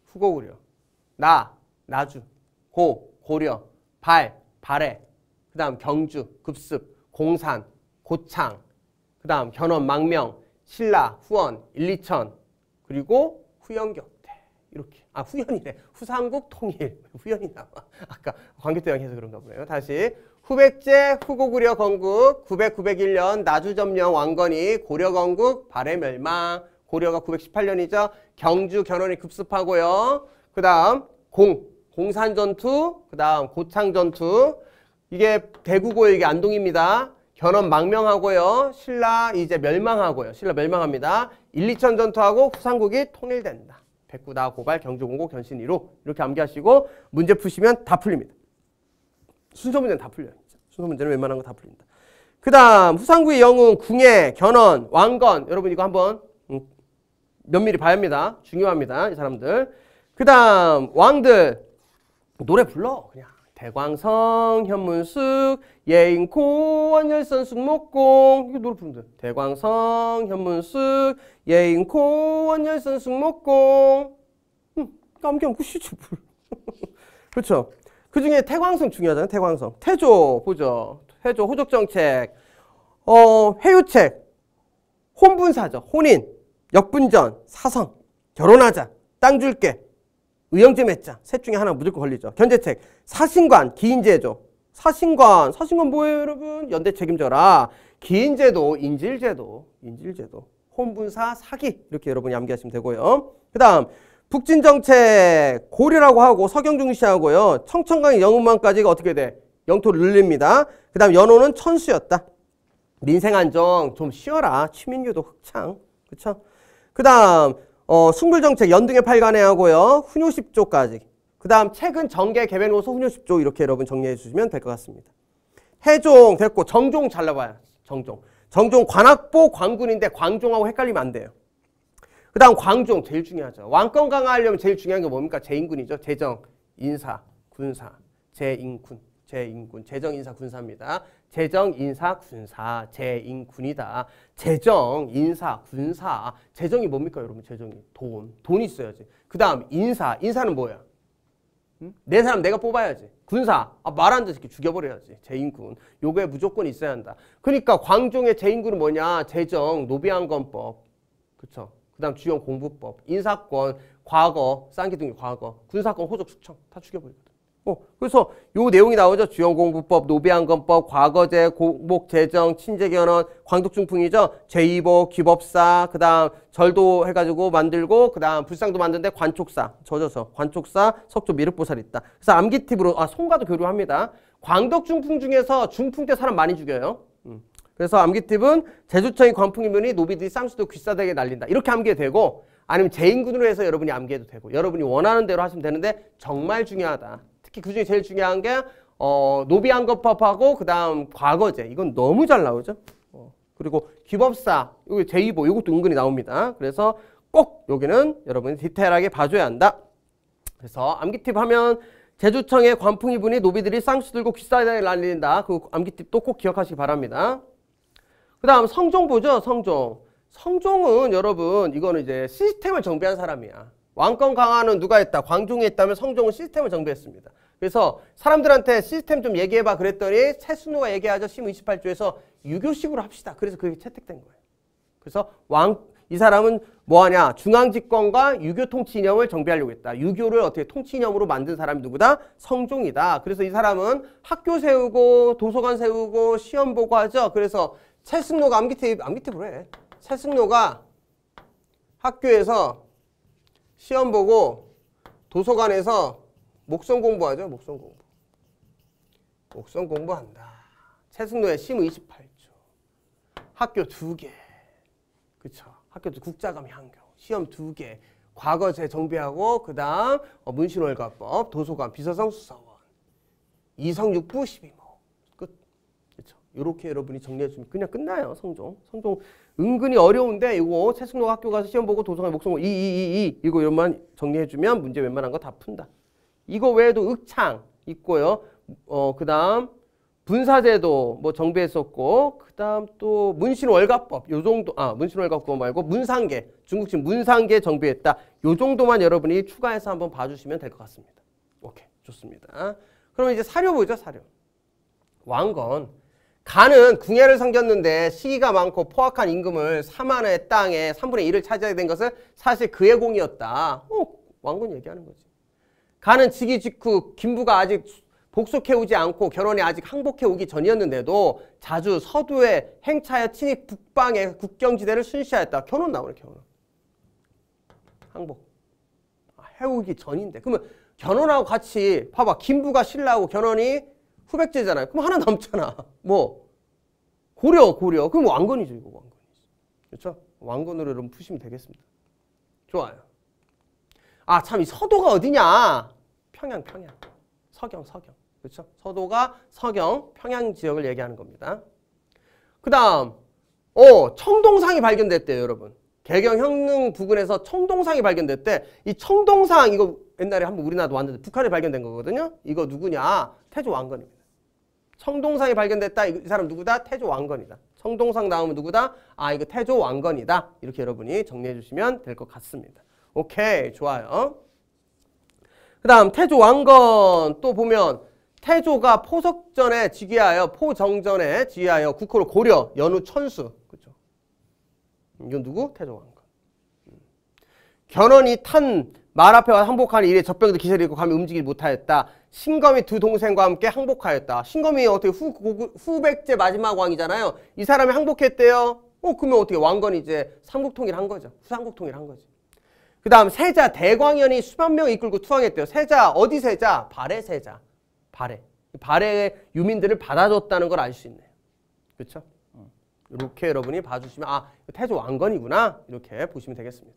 Speaker 1: 후고 우려 나 나주 고 고려 발 발해 그 다음 경주 급습 공산 고창 그 다음 견원 망명 신라 후원 일리천 그리고 후연격대 이렇게 아 후연이래 후삼국 통일 [laughs] 후연이 나와 아까 관계대왕 해서 그런가 보네요 다시 후백제 후고구려 건국 900-901년 나주점령 왕건이 고려 건국 발해 멸망 고려가 918년이죠. 경주 견훤이 급습하고요. 그 다음 공 공산 전투 그 다음 고창 전투 이게 대구고요 이게 안동입니다. 견훤 망명하고요. 신라 이제 멸망하고요. 신라 멸망합니다. 1, 2천 전투하고 후삼국이 통일된다. 백구다 고발 경주공고 견신이로 이렇게 암기하시고 문제 푸시면 다 풀립니다. 순서 문제는 다 풀려요. 순서 문제는 웬만한 거 다 풀린다. 그 다음 후상구의 영웅, 궁예, 견원, 왕건 여러분 이거 한번 음, 면밀히 봐야 합니다. 중요합니다. 이 사람들. 그 다음 왕들 노래 불러 그냥 대광성, 현문숙, 예인코, 원열선, 숙목공 이거 노래 부르면 대광성, 현문숙, 예인코, 원열선, 숙목공 음, 남경 구시주 불. 그렇죠. 그중에 태광성 중요하잖아요. 태광성. 태조 보죠. 태조 호족정책, 어, 회유책, 혼분사죠. 혼인, 역분전, 사성, 결혼하자, 땅 줄게, 의형제 맺자. 셋 중에 하나 무조건 걸리죠. 견제책, 사신관, 기인제죠. 사신관, 사신관 뭐예요 여러분? 연대 책임져라. 기인제도, 인질제도, 인질제도, 혼분사, 사기 이렇게 여러분이 암기하시면 되고요. 그 다음 북진정책 고려라고 하고 서경중 시하고요. 청천강 영웅만까지가 어떻게 돼? 영토 를늘립니다그 다음 연호는 천수였다. 민생안정 좀 쉬어라. 취민유도 흑창. 그쵸? 그 다음 어, 숭불정책 연등에 팔관에 하고요. 훈요 십조까지그 다음 최근 정계 개변호소 훈요 십조 이렇게 여러분 정리해 주시면 될 것 같습니다. 해종 됐고 정종 잘나봐요 정종. 정종 관악보 광군인데 광종하고 헷갈리면 안 돼요. 그 다음 광종 제일 중요하죠. 왕권 강화하려면 제일 중요한 게 뭡니까? 재인군이죠. 재정, 인사, 군사, 재인군, 재인군, 재정, 인사, 군사입니다. 재정, 인사, 군사, 재인군이다. 재정, 인사, 군사. 재정이 뭡니까 여러분? 재정이 돈, 돈 있어야지. 그 다음 인사, 인사는 뭐야? 응? 내 사람 내가 뽑아야지. 군사, 아, 말 안 듣는 새끼 죽여버려야지. 재인군. 요게 무조건 있어야 한다. 그러니까 광종의 재인군은 뭐냐? 재정, 노비안건법. 그쵸? 그 다음 주요 공부법, 인사권, 과거, 쌍기둥이 과거, 군사권 호적 숙청 다 죽여버리거든. 어, 그래서 요 내용이 나오죠. 주영공부법, 노비안건법, 과거제, 공목재정, 친재견원, 광독중풍이죠. 제2보, 기법사, 그 다음 절도 해가지고 만들고 그 다음 불상도 만드는데 관촉사, 젖어서 관촉사, 석조 미륵보살 있다. 그래서 암기팁으로 아 송가도 교류합니다. 광덕중풍 중에서 중풍 때 사람 많이 죽여요. 그래서 암기팁은 제주청이 광풍이면이 노비들이 쌍수도 귀싸대게 날린다. 이렇게 암기되고 아니면 재인군으로 해서 여러분이 암기해도 되고 여러분이 원하는 대로 하시면 되는데 정말 중요하다. 특히 그중에 제일 중요한 게 어, 노비안거법하고 그다음 과거제. 이건 너무 잘 나오죠. 어, 그리고 기법사, 여기 제2보 이것도 은근히 나옵니다. 그래서 꼭 여기는 여러분이 디테일하게 봐줘야 한다. 그래서 암기팁 하면 제주청의 관풍이 분이 노비들이 쌍수 들고 귀싸대를 날린다. 그 암기팁도 꼭 기억하시기 바랍니다. 그 다음 성종보죠. 성종. 성종은 여러분 이거는 이제 시스템을 정비한 사람이야. 왕권 강화는 누가 했다? 광종이 했다면 성종은 시스템을 정비했습니다. 그래서 사람들한테 시스템 좀 얘기해봐 그랬더니 최순호가 얘기하죠. 심 28조에서 유교식으로 합시다. 그래서 그게 채택된 거예요. 그래서 왕, 이 사람은 뭐하냐? 중앙집권과 유교 통치 이념을 정비하려고 했다. 유교를 어떻게 통치 이념으로 만든 사람이 누구다? 성종이다. 그래서 이 사람은 학교 세우고 도서관 세우고 시험 보고 하죠. 그래서 채승로가 암기 테이프, 암기 테이프로 해. 채승로가 학교에서 시험 보고 도서관에서 목성 공부하죠. 목성 공부. 목성 공부한다. 채승로의 심 28조. 학교 두개 그쵸. 학교도 국자감 향교. 시험 두개 과거 재정비하고 그 다음 문신월가법, 도서관, 비서성 수사원. 이성육부 12만. 이렇게 여러분이 정리해 주면 그냥 끝나요. 성종. 성종 은근히 어려운데 이거 세승록 학교 가서 시험 보고 도서관 목성 이이이이 이거 이런만 정리해 주면 문제 웬만한 거 다 푼다. 이거 외에도 읍창 있고요. 어 그다음 분사제도 뭐 정비했었고 그다음 또 문신월가법 요 정도 아 문신월가법 말고 문상계 중국식 문상계 정비했다. 요 정도만 여러분이 추가해서 한번 봐주시면 될 것 같습니다. 오케이 좋습니다. 그러면 이제 사료 보죠 사료. 왕건 간은 궁예를 섬겼는데 시기가 많고 포악한 임금을 사만의 땅에 3분의 1을 차지하게 된 것은 사실 그의 공이었다. 어, 왕건 얘기하는 거지. 간은 즉위 직후 김부가 아직 복속해오지 않고 결혼에 아직 항복해오기 전이었는데도 자주 서두에 행차에 친히 북방의 국경지대를 순시하였다. 결혼 나오네 결혼. 항복. 아, 해오기 전인데. 그러면 견훤하고 같이 봐봐. 김부가 신라고 견훤이 후백제잖아요. 그럼 하나 남잖아. [laughs] 뭐 고려 고려 그럼 왕건이죠 이거 왕건. 그렇죠? 왕건으로 여러분 푸시면 되겠습니다. 좋아요. 아 참 이 서도가 어디냐? 평양 평양. 서경 서경. 그렇죠? 서도가 서경 평양 지역을 얘기하는 겁니다. 그 다음 어 청동상이 발견됐대요 여러분. 개경 형릉 부근에서 청동상이 발견됐대. 이 청동상 이거 옛날에 한 번 우리나라도 왔는데 북한에 발견된 거거든요. 이거 누구냐? 태조 왕건입니다. 청동상이 발견됐다. 이 사람 누구다? 태조 왕건이다. 청동상 나오면 누구다? 아 이거 태조 왕건이다. 이렇게 여러분이 정리해 주시면 될 것 같습니다. 오케이 좋아요. 그 다음 태조 왕건 또 보면 태조가 포석전에 즉위하여 포정전에 지휘하여 국호를 고려 연우 천수 그죠 이건 누구? 태조 왕건 음. 견훤이 탄 말 앞에 와 항복하는 일에 젖병도 기세를 잃고 감히 움직이지 못하였다 신검이 두 동생과 함께 항복하였다. 신검이 어떻게 후, 후백제 마지막 왕이잖아요. 이 사람이 항복했대요. 어, 그러면 어떻게 왕건 이제 삼국통일한 거죠. 후삼국통일한 거죠. 그 다음 세자 대광현이 수만 명 이끌고 투항했대요. 세자 어디 세자? 발해 세자. 발해. 발해의 유민들을 받아줬다는 걸 알 수 있네요. 그렇죠? 이렇게 여러분이 봐주시면 아 태조 왕건이구나 이렇게 보시면 되겠습니다.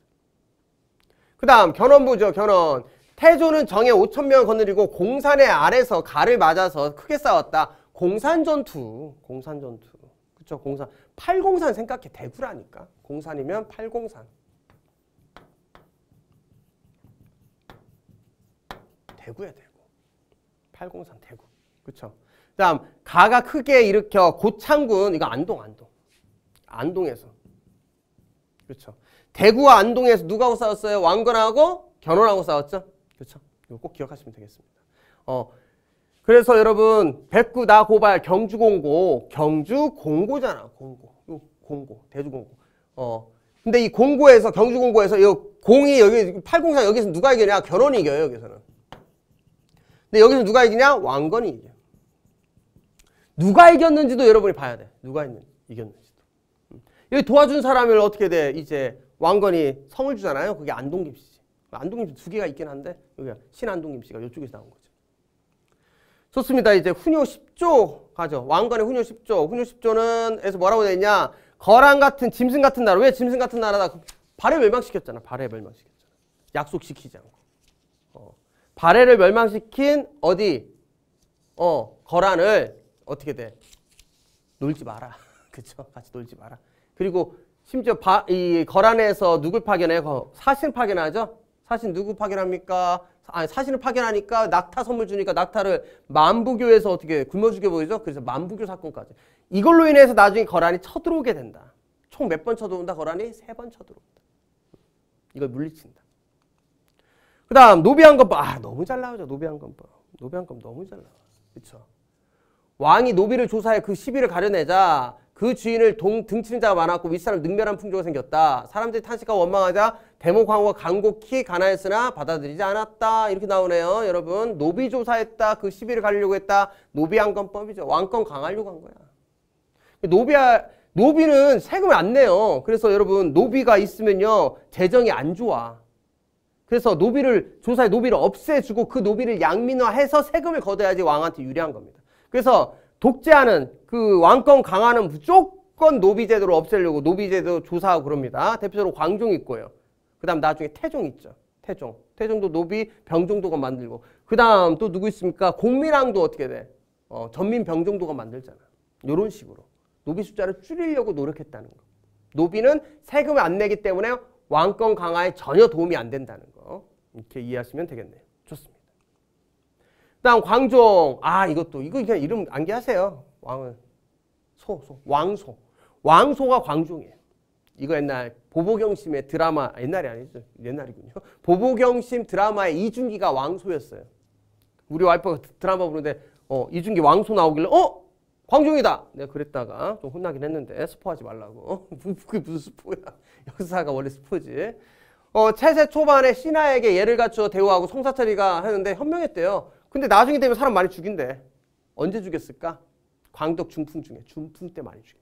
Speaker 1: 그 다음 견훤부죠 견훤 태조는 정예 5천명 을 거느리고 공산의 아래서 가를 맞아서 크게 싸웠다. 공산 전투, 공산 전투. 그쵸, 공산. 팔공산 생각해, 대구라니까. 공산이면 팔공산. 대구야, 대구. 팔공산 대구. 그쵸. 그 다음, 가가 크게 일으켜 고창군, 이거 안동, 안동. 안동에서. 그쵸 대구와 안동에서 누가하고 싸웠어요? 왕건하고 견훤하고 싸웠죠. 그렇죠? 이거 꼭 기억하시면 되겠습니다. 어, 그래서 여러분 백구나 고발 경주공고 경주공고잖아 공고 요 공고 대주공고 어 근데 이 공고에서 경주공고에서 이 공이 여기 804 여기서 누가 이기냐 결혼이 이겨요 여기서는 근데 여기서 누가 이기냐 왕건이 이겨 누가 이겼는지도 여러분이 봐야 돼 누가 있는, 이겼는지도 음. 여기 도와준 사람을 어떻게 돼 이제 왕건이 성을 주잖아요 그게 안동김씨 안동김치 두 개가 있긴 한데 여기가 신안동김치가 이쪽에서 나온 거죠. 좋습니다. 이제 훈요 10조 가죠. 왕관의 훈요 10조. 훈요 10조는 에서 뭐라고 되냐 거랑 같은 짐승 같은 나라. 왜 짐승 같은 나라다. 그 발을 멸망시켰잖아. 발을 멸망시켰잖아. 약속시키지 않고. 어. 발해를 멸망시킨 어디? 어, 거란을 어떻게 돼? 놀지 마라. [laughs] 그쵸? 같이 놀지 마라. 그리고 심지어 바, 이 거란에서 누굴 파견해? 사신 파견하죠? 사실 누구 파견합니까? 아니 사실을 파견하니까 낙타 선물 주니까 낙타를 만부교에서 어떻게 굶어 죽여 버리죠. 그래서 만부교 사건까지. 이걸로 인해서 나중에 거란이 쳐들어오게 된다. 총 몇 번 쳐들어온다 거란이? 세 번 쳐들어온다. 이걸 물리친다. 그 다음 노비한 건법. 아 너무 잘 나오죠. 노비한 건법. 노비한 건법 너무 잘 나와. 그렇 왕이 노비를 조사해 그 시비를 가려내자 그 주인을 동, 등치는 자가 많았고 윗사람 능멸한 풍조가 생겼다. 사람들이 탄식하고 원망하자 데모 광고가 간곡히 가나했으나 받아들이지 않았다. 이렇게 나오네요. 여러분 노비 조사했다. 그 시비를 가리려고 했다. 노비안건법이죠. 왕권 강하려고 한 거야. 노비 노비는 세금을 안 내요. 그래서 여러분 노비가 있으면요. 재정이 안 좋아. 그래서 노비를 조사에 노비를 없애주고 그 노비를 양민화해서 세금을 걷어야지 왕한테 유리한 겁니다. 그래서 독재하는 그 왕권 강하는 무조건 노비제도를 없애려고 노비제도 조사하고 그럽니다. 대표적으로 광종 있고요. 그 다음 나중에 태종 있죠. 태종. 태종도 노비 병종도가 만들고 그 다음 또 누구 있습니까? 공민왕도 어떻게 돼? 어, 전민 병종도가 만들잖아. 요런 식으로. 노비 숫자를 줄이려고 노력했다는 거. 노비는 세금을 안 내기 때문에 왕권 강화에 전혀 도움이 안 된다는 거. 이렇게 이해하시면 되겠네요. 좋습니다. 그 다음 광종. 아 이것도 이거 그냥 이름 안기하세요 왕은 소, 소. 왕소. 왕소가 광종이에요. 이거 옛날 보보경심의 드라마 옛날이 아니죠 옛날이군요 보보경심 드라마의 이준기가 왕소였어요 우리 와이프가 드라마 보는데 어 이준기 왕소 나오길래 어 광종이다 내가 그랬다가 좀 혼나긴 했는데 스포하지 말라고 어? [laughs] 그게 무슨 스포야 [laughs] 역사가 원래 스포지 어 체세 초반에 신하에게 예를 갖춰 대우하고 성사철이가 하는데 현명했대요 근데 나중에 되면 사람 많이 죽인대 언제 죽였을까 광덕 중풍 중에 중풍 때 많이 죽였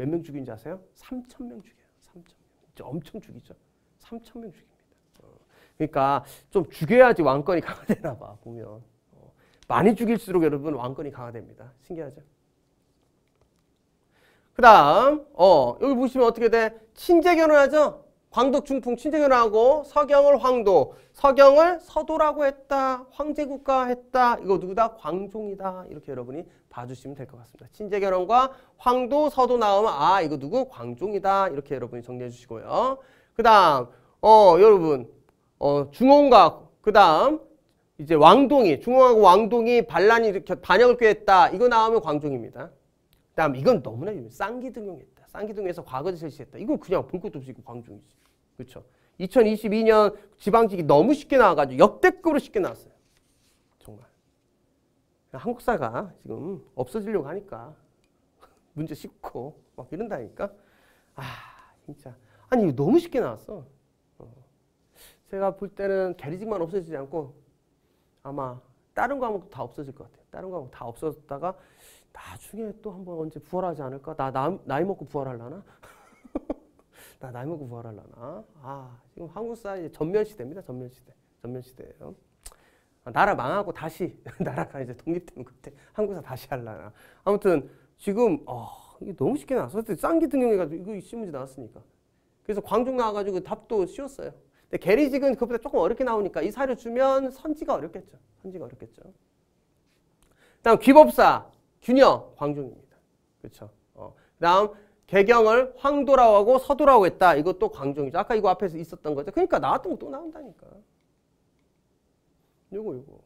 Speaker 1: 몇명 죽인지 아세요? 3천 명 죽여요. 3천 명. 엄청 죽이죠. 3천 명 죽입니다. 어. 그러니까 좀 죽여야지 왕권이 [laughs] 강화되나 봐 보면 어. 많이 죽일수록 여러분 왕권이 강화됩니다. 신기하죠? 그다음 어 여기 보시면 어떻게 돼? 친제 결혼하죠. 광덕 중풍 친정균하고 서경을 황도, 서경을 서도라고 했다, 황제국가 했다. 이거 누구다? 광종이다. 이렇게 여러분이 봐주시면 될 것 같습니다. 친재결혼과 황도, 서도 나오면 아 이거 누구? 광종이다. 이렇게 여러분이 정리해 주시고요. 그 다음 어 여러분 어 중원과 그 다음 이제 왕동이 중원하고 왕동이 반란이 이렇게 반역을 꾀했다. 이거 나오면 광종입니다. 그 다음 이건 너무나 유명 쌍기등용했다. 쌍기둥에서 과거제 실시했다. 이거 그냥 볼 것도 없이 광종이지. 그렇죠. 2022년 지방직이 너무 쉽게 나와가지고 역대급으로 쉽게 나왔어요. 정말. 한국사가 지금 없어지려고 하니까 [laughs] 문제 쉽고 막 이런다니까. 아 진짜. 아니 너무 쉽게 나왔어. 어. 제가 볼 때는 게리직만 없어지지 않고 아마 다른 과목 도다 없어질 것 같아요. 다른 과목 다 없어졌다가 나중에 또 한번 언제 부활하지 않을까? 나, 나 나이 먹고 부활하려나? [laughs] 나 날먹고 부활하려나? 뭐 아, 지금 한국 사회 전면 시대입니다. 전면 시대. 전면 시대예요. 아, 나라 망하고 다시 [laughs] 나라가 이제 독립되면 그때 한국사 다시 할라나 아무튼 지금 어, 이게 너무 쉽게 나왔어. 쌍기 등용해가지고 이거 신문지 나왔으니까. 그래서 광종 나와가지고 답도 쉬웠어요. 근데 게리직은 그보다 조금 어렵게 나오니까 이 사료 주면 선지가 어렵겠죠. 선지가 어렵겠죠. 다음 귀법사 균여 광종입니다. 그렇죠. 어. 다음 개경을 황도라고 하고 서도라고 했다. 이것도 광종이죠. 아까 이거 앞에서 있었던 거죠. 그러니까 나왔던 거 또 나온다니까. 요거 요거.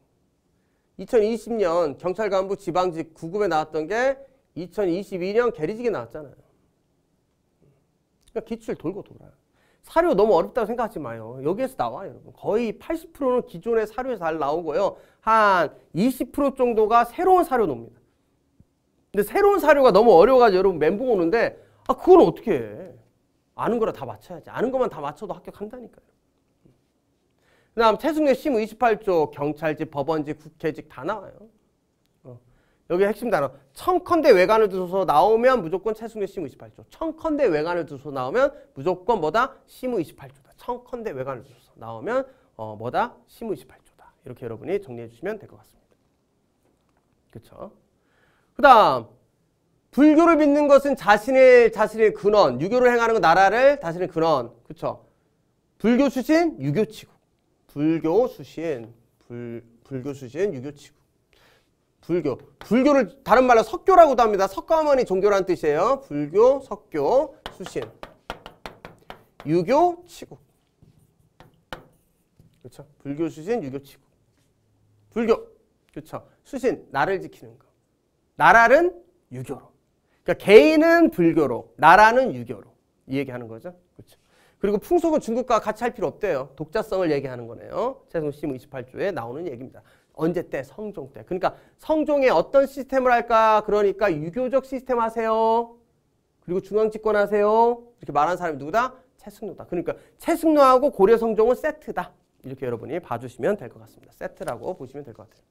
Speaker 1: 2020년 경찰 간부 지방직 9급에 나왔던 게 2022년 계리직에 나왔잖아요. 그러니까 기출 돌고 돌아. 사료 너무 어렵다고 생각하지 마요. 여기에서 나와요. 여러분. 거의 80%는 기존의 사료에서 잘 나오고요. 한 20% 정도가 새로운 사료놉니다. 근데 새로운 사료가 너무 어려워가지고 여러분 멘붕 오는데 아, 그건 어떻게 해? 아는 거라 다 맞춰야지. 아는 것만 다 맞춰도 합격한다니까요. 그 다음 태승의 심 28조 경찰직, 법원직, 국회직 다 나와요. 어. 여기 핵심 단어 청컨대 외관을 두소서 나오면 무조건 최승의 심우 28조 청컨대 외관을 두소서 나오면 무조건 뭐다? 심우 28조다 청컨대 외관을 두소서 나오면 어, 뭐다? 심우 28조다 이렇게 여러분이 정리해 주시면 될 것 같습니다 그쵸? 그 다음 불교를 믿는 것은 자신을 자신의 근원, 유교를 행하는 건 그 나라를 자신의 근원, 그렇죠? 불교 수신, 유교 치고, 불교 수신, 불 불교 수신, 유교 치고, 불교, 불교를 다른 말로 석교라고도 합니다. 석가모니 종교란 뜻이에요. 불교, 석교, 수신, 유교 치고, 그렇죠? 불교 수신, 유교 치고, 불교, 그렇죠? 수신, 나를 지키는 거, 나라는 유교로. 그러니까 개인은 불교로, 나라는 유교로 이 얘기하는 거죠. 그렇죠. 그리고 풍속은 중국과 같이 할 필요 없대요. 독자성을 얘기하는 거네요. 최송심 28조에 나오는 얘기입니다. 언제 때? 성종 때. 그러니까 성종에 어떤 시스템을 할까? 그러니까 유교적 시스템 하세요. 그리고 중앙집권 하세요. 이렇게 말하는 사람이 누구다? 채승노다. 그러니까 채승노하고 고려 성종은 세트다. 이렇게 여러분이 봐주시면 될 것 같습니다. 세트라고 보시면 될 것 같아요.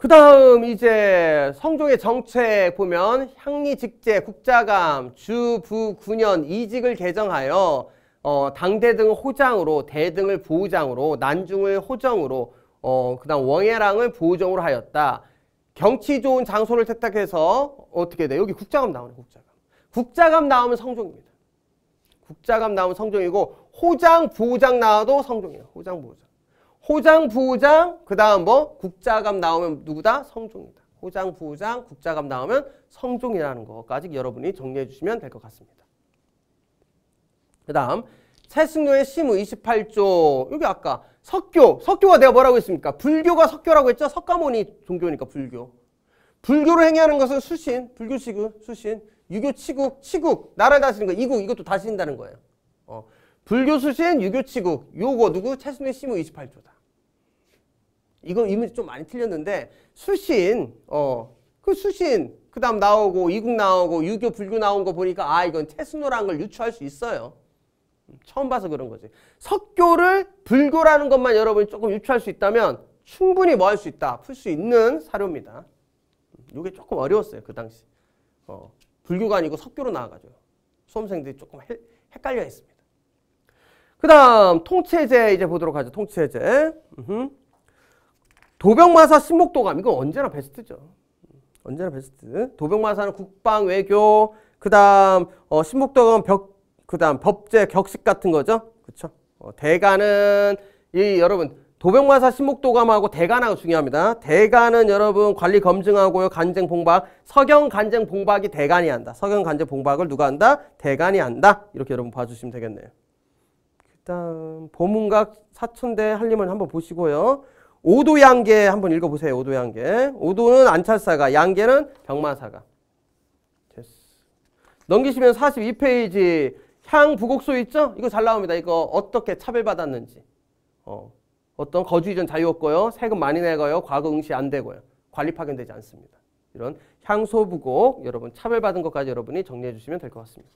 Speaker 1: 그 다음 이제 성종의 정책 보면 향리직제 국자감 주부 군현 이직을 개정하여 어, 당대 등 호장으로 대등을 보호장으로 난중을 호정으로 어, 그 다음 왕해랑을 보호정으로 하였다. 경치 좋은 장소를 택탁해서 어떻게 돼? 여기 국자감 나오네 국자감. 국자감 나오면 성종입니다. 국자감 나오면 성종이고 호장 보호장 나와도 성종이에요. 호장 보호장. 호장, 부호장, 그 다음 뭐 국자감 나오면 누구다? 성종이다. 호장, 부호장, 국자감 나오면 성종이라는 것까지 여러분이 정리해 주시면 될 것 같습니다. 그 다음 최승료의 시무 28조 여기 아까 석교, 석교가 내가 뭐라고 했습니까? 불교가 석교라고 했죠? 석가모니 종교니까 불교. 불교를 행하는 위 것은 수신, 불교치구, 수신, 유교 치국, 치국, 나라를 다스리는 거, 이국, 이것도 다스린다는 거예요. 어. 불교 수신, 유교 치국, 요거 누구? 최순의 시무 28조다. 이거 이미지 좀 많이 틀렸는데 수신 어 그 수신 그 다음 나오고 이국 나오고 유교 불교 나온 거 보니까 아 이건 태순호라는 걸 유추할 수 있어요. 처음 봐서 그런 거지. 석교를 불교라는 것만 여러분이 조금 유추할 수 있다면 충분히 뭐 할 수 있다. 풀 수 있는 사료입니다. 이게 조금 어려웠어요. 그 당시. 어, 불교가 아니고 석교로 나와가지고 수험생들이 조금 해, 헷갈려 했습니다. 그 다음 통체제 이제 보도록 하죠. 통체제. 으흠. 도병마사 신목도감 이건 언제나 베스트죠. 언제나 베스트. 도병마사는 국방 외교 그다음 어, 신목도감 벽 그다음 법제 격식 같은 거죠. 그렇죠. 어, 대가는 이 여러분 도병마사 신목도감하고 대가나가 중요합니다. 대가는 여러분 관리 검증하고요. 간쟁 봉박. 서경 간쟁 봉박이 대간이 한다. 서경 간쟁 봉박을 누가 한다? 대간이 한다. 이렇게 여러분 봐주시면 되겠네요. 그 다음 보문각 사천대 한림을 한번 보시고요. 오도 양계 한번 읽어보세요. 오도 양계. 오도는 안찰사가, 양계는 병마사가. 됐어. 넘기시면 42페이지 향 부곡소 있죠? 이거 잘 나옵니다. 이거 어떻게 차별받았는지. 어. 어떤 거주 이전 자유 없고요. 세금 많이 내고요. 과거 응시 안 되고요. 관리 파견되지 않습니다. 이런 향소 부곡 여러분 차별받은 것까지 여러분이 정리해 주시면 될 것 같습니다.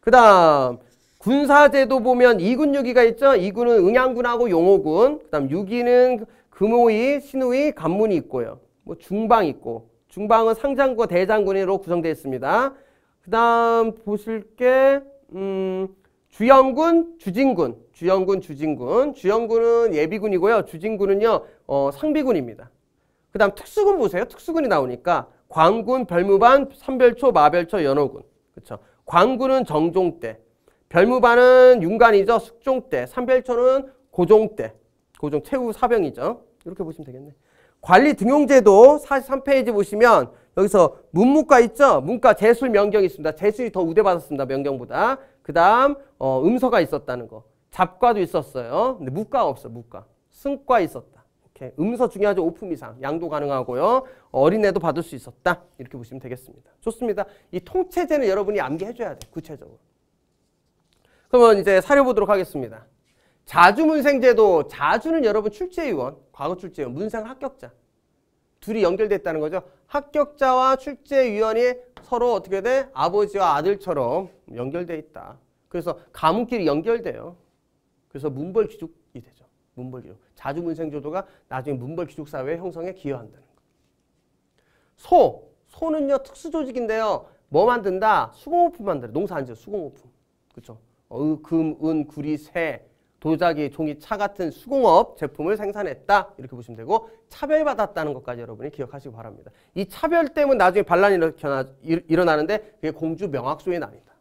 Speaker 1: 그 다음 군사제도 보면 이군유기가 있죠. 이군은 응양군하고 용호군, 그다음 유기는 금호이, 신우위 간문이 있고요. 뭐 중방 있고 중방은 상장과 대장군으로 구성되어 있습니다. 그다음 보실 게 음, 주영군, 주진군, 주영군, 주진군, 주영군은 예비군이고요. 주진군은요 어, 상비군입니다. 그다음 특수군 보세요. 특수군이 나오니까 광군, 별무반, 삼별초, 마별초, 연호군, 그렇죠. 광군은 정종 때, 별무반은 윤간이죠. 숙종 때. 삼별초는 고종 때. 고종 최후 사병이죠. 이렇게 보시면 되겠네. 관리 등용제도 43페이지 보시면 여기서 문무과 있죠? 문과 제술 명경이 있습니다. 재술이더 우대받았습니다. 명경보다. 그 다음 어, 음서가 있었다는 거. 잡과도 있었어요. 근데 무과 없어. 무과. 승과 있었다. 이렇게 음서 중요하죠. 오품 이상. 양도 가능하고요. 어린애도 받을 수 있었다. 이렇게 보시면 되겠습니다. 좋습니다. 이 통체제는 여러분이 암기해줘야 돼. 구체적으로. 그러면 이제 살펴보도록 하겠습니다. 자주문생제도 자주는 여러분 출제위원, 과거 출제위원, 문상 합격자 둘이 연결됐다는 거죠. 합격자와 출제위원이 서로 어떻게 돼? 아버지와 아들처럼 연결돼 있다. 그래서 가문끼리 연결돼요. 그래서 문벌 귀족이 되죠. 문벌 귀족. 자주문생제도가 나중에 문벌 귀족 사회 형성에 기여한다는 거. 소, 소는요 특수조직인데요. 뭐 만든다? 수공업품 만들어. 농사 안 지어 수공업품. 그렇죠? 어, 금, 은, 구리, 쇠, 도자기, 종이, 차 같은 수공업 제품을 생산했다. 이렇게 보시면 되고 차별받았다는 것까지 여러분이 기억하시기 바랍니다. 이 차별 때문에 나중에 반란이 일어나, 일어나는데 그게 공주 명학소의 난이다.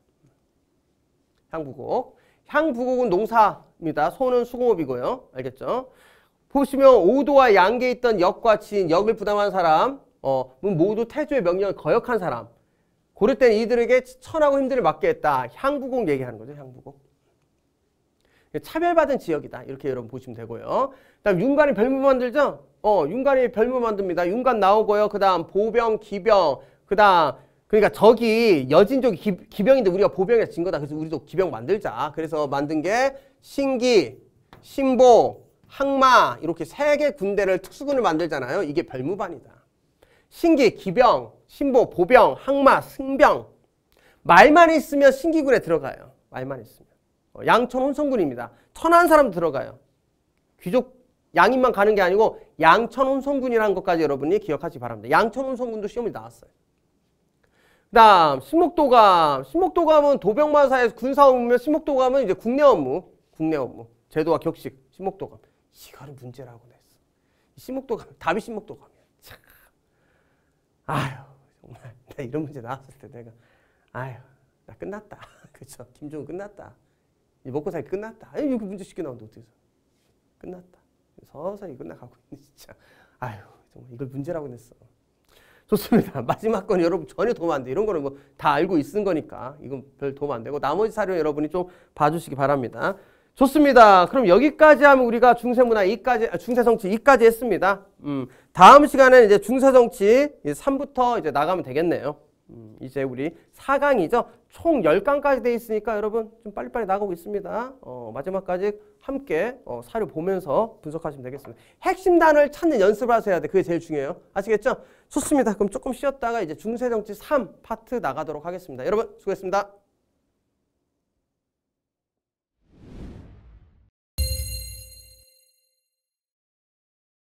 Speaker 1: 향부곡. 향부곡은 농사입니다. 소는 수공업이고요. 알겠죠? 보시면 오도와 양계에 있던 역과 친, 역을 부담한 사람, 어, 모두 태조의 명령을 거역한 사람. 고를 땐 이들에게 천하고 힘들을 맡게 했다. 향부공 얘기하는 거죠. 향부공 차별받은 지역이다. 이렇게 여러분 보시면 되고요. 다음 윤관이 별무 만들죠? 어, 윤관이 별무 만듭니다. 윤관 나오고요. 그 다음 보병, 기병, 그 다음 그러니까 저기 여진족이 기, 병인데 우리가 보병에 진 거다. 그래서 우리도 기병 만들자. 그래서 만든 게 신기, 신보, 항마 이렇게 세 개 군대를 특수군을 만들잖아요. 이게 별무반이다. 신기, 기병, 신보, 보병, 항마, 승병 말만 있으면 신기군에 들어가요. 말만 있으면. 어, 양천 혼성군입니다. 천한 사람 들어가요. 귀족 양인만 가는 게 아니고 양천 혼성군이라는 것까지 여러분이 기억하시기 바랍니다. 양천 혼성군도 시험이 나왔어요. 그 다음 신목도감. 신목도감은 도병마사에서 군사 업무면 신목도감은 이제 국내 업무. 국내 업무. 제도와 격식. 신목도감. 이거를 문제라고 냈어. 신목도감. 답이 신목도감이야. 참. 아휴. 정말 [laughs] 이런 문제 나왔을 때 내가 아휴 나 끝났다 [laughs] 그죠 김종은 끝났다 먹고 살기 끝났다 아니 이렇게 문제 쉽게 나오는데 어떻게 해서 끝났다 서서히 끝나가고 있는 진짜 아휴 정말 이걸 문제라고 냈어 좋습니다 [laughs] 마지막 건 여러분 전혀 도움 안돼 이런 거는 뭐 다 알고 있은 거니까 이건 별 도움 안 되고 나머지 사료 여러분이 좀 봐주시기 바랍니다 좋습니다. 그럼 여기까지 하면 우리가 중세문화 이까지 아, 중세정치 이까지 했습니다. 음, 다음 시간에는 이제 중세정치 3부터 이제 나가면 되겠네요. 음, 이제 우리 4강이죠. 총 10강까지 돼 있으니까 여러분 좀 빨리빨리 나가고 있습니다. 어, 마지막까지 함께 어, 사료 보면서 분석하시면 되겠습니다. 핵심 단어를 찾는 연습을 하셔야 돼. 그게 제일 중요해요. 아시겠죠? 좋습니다. 그럼 조금 쉬었다가 이제 중세정치 3 파트 나가도록 하겠습니다. 여러분 수고했습니다.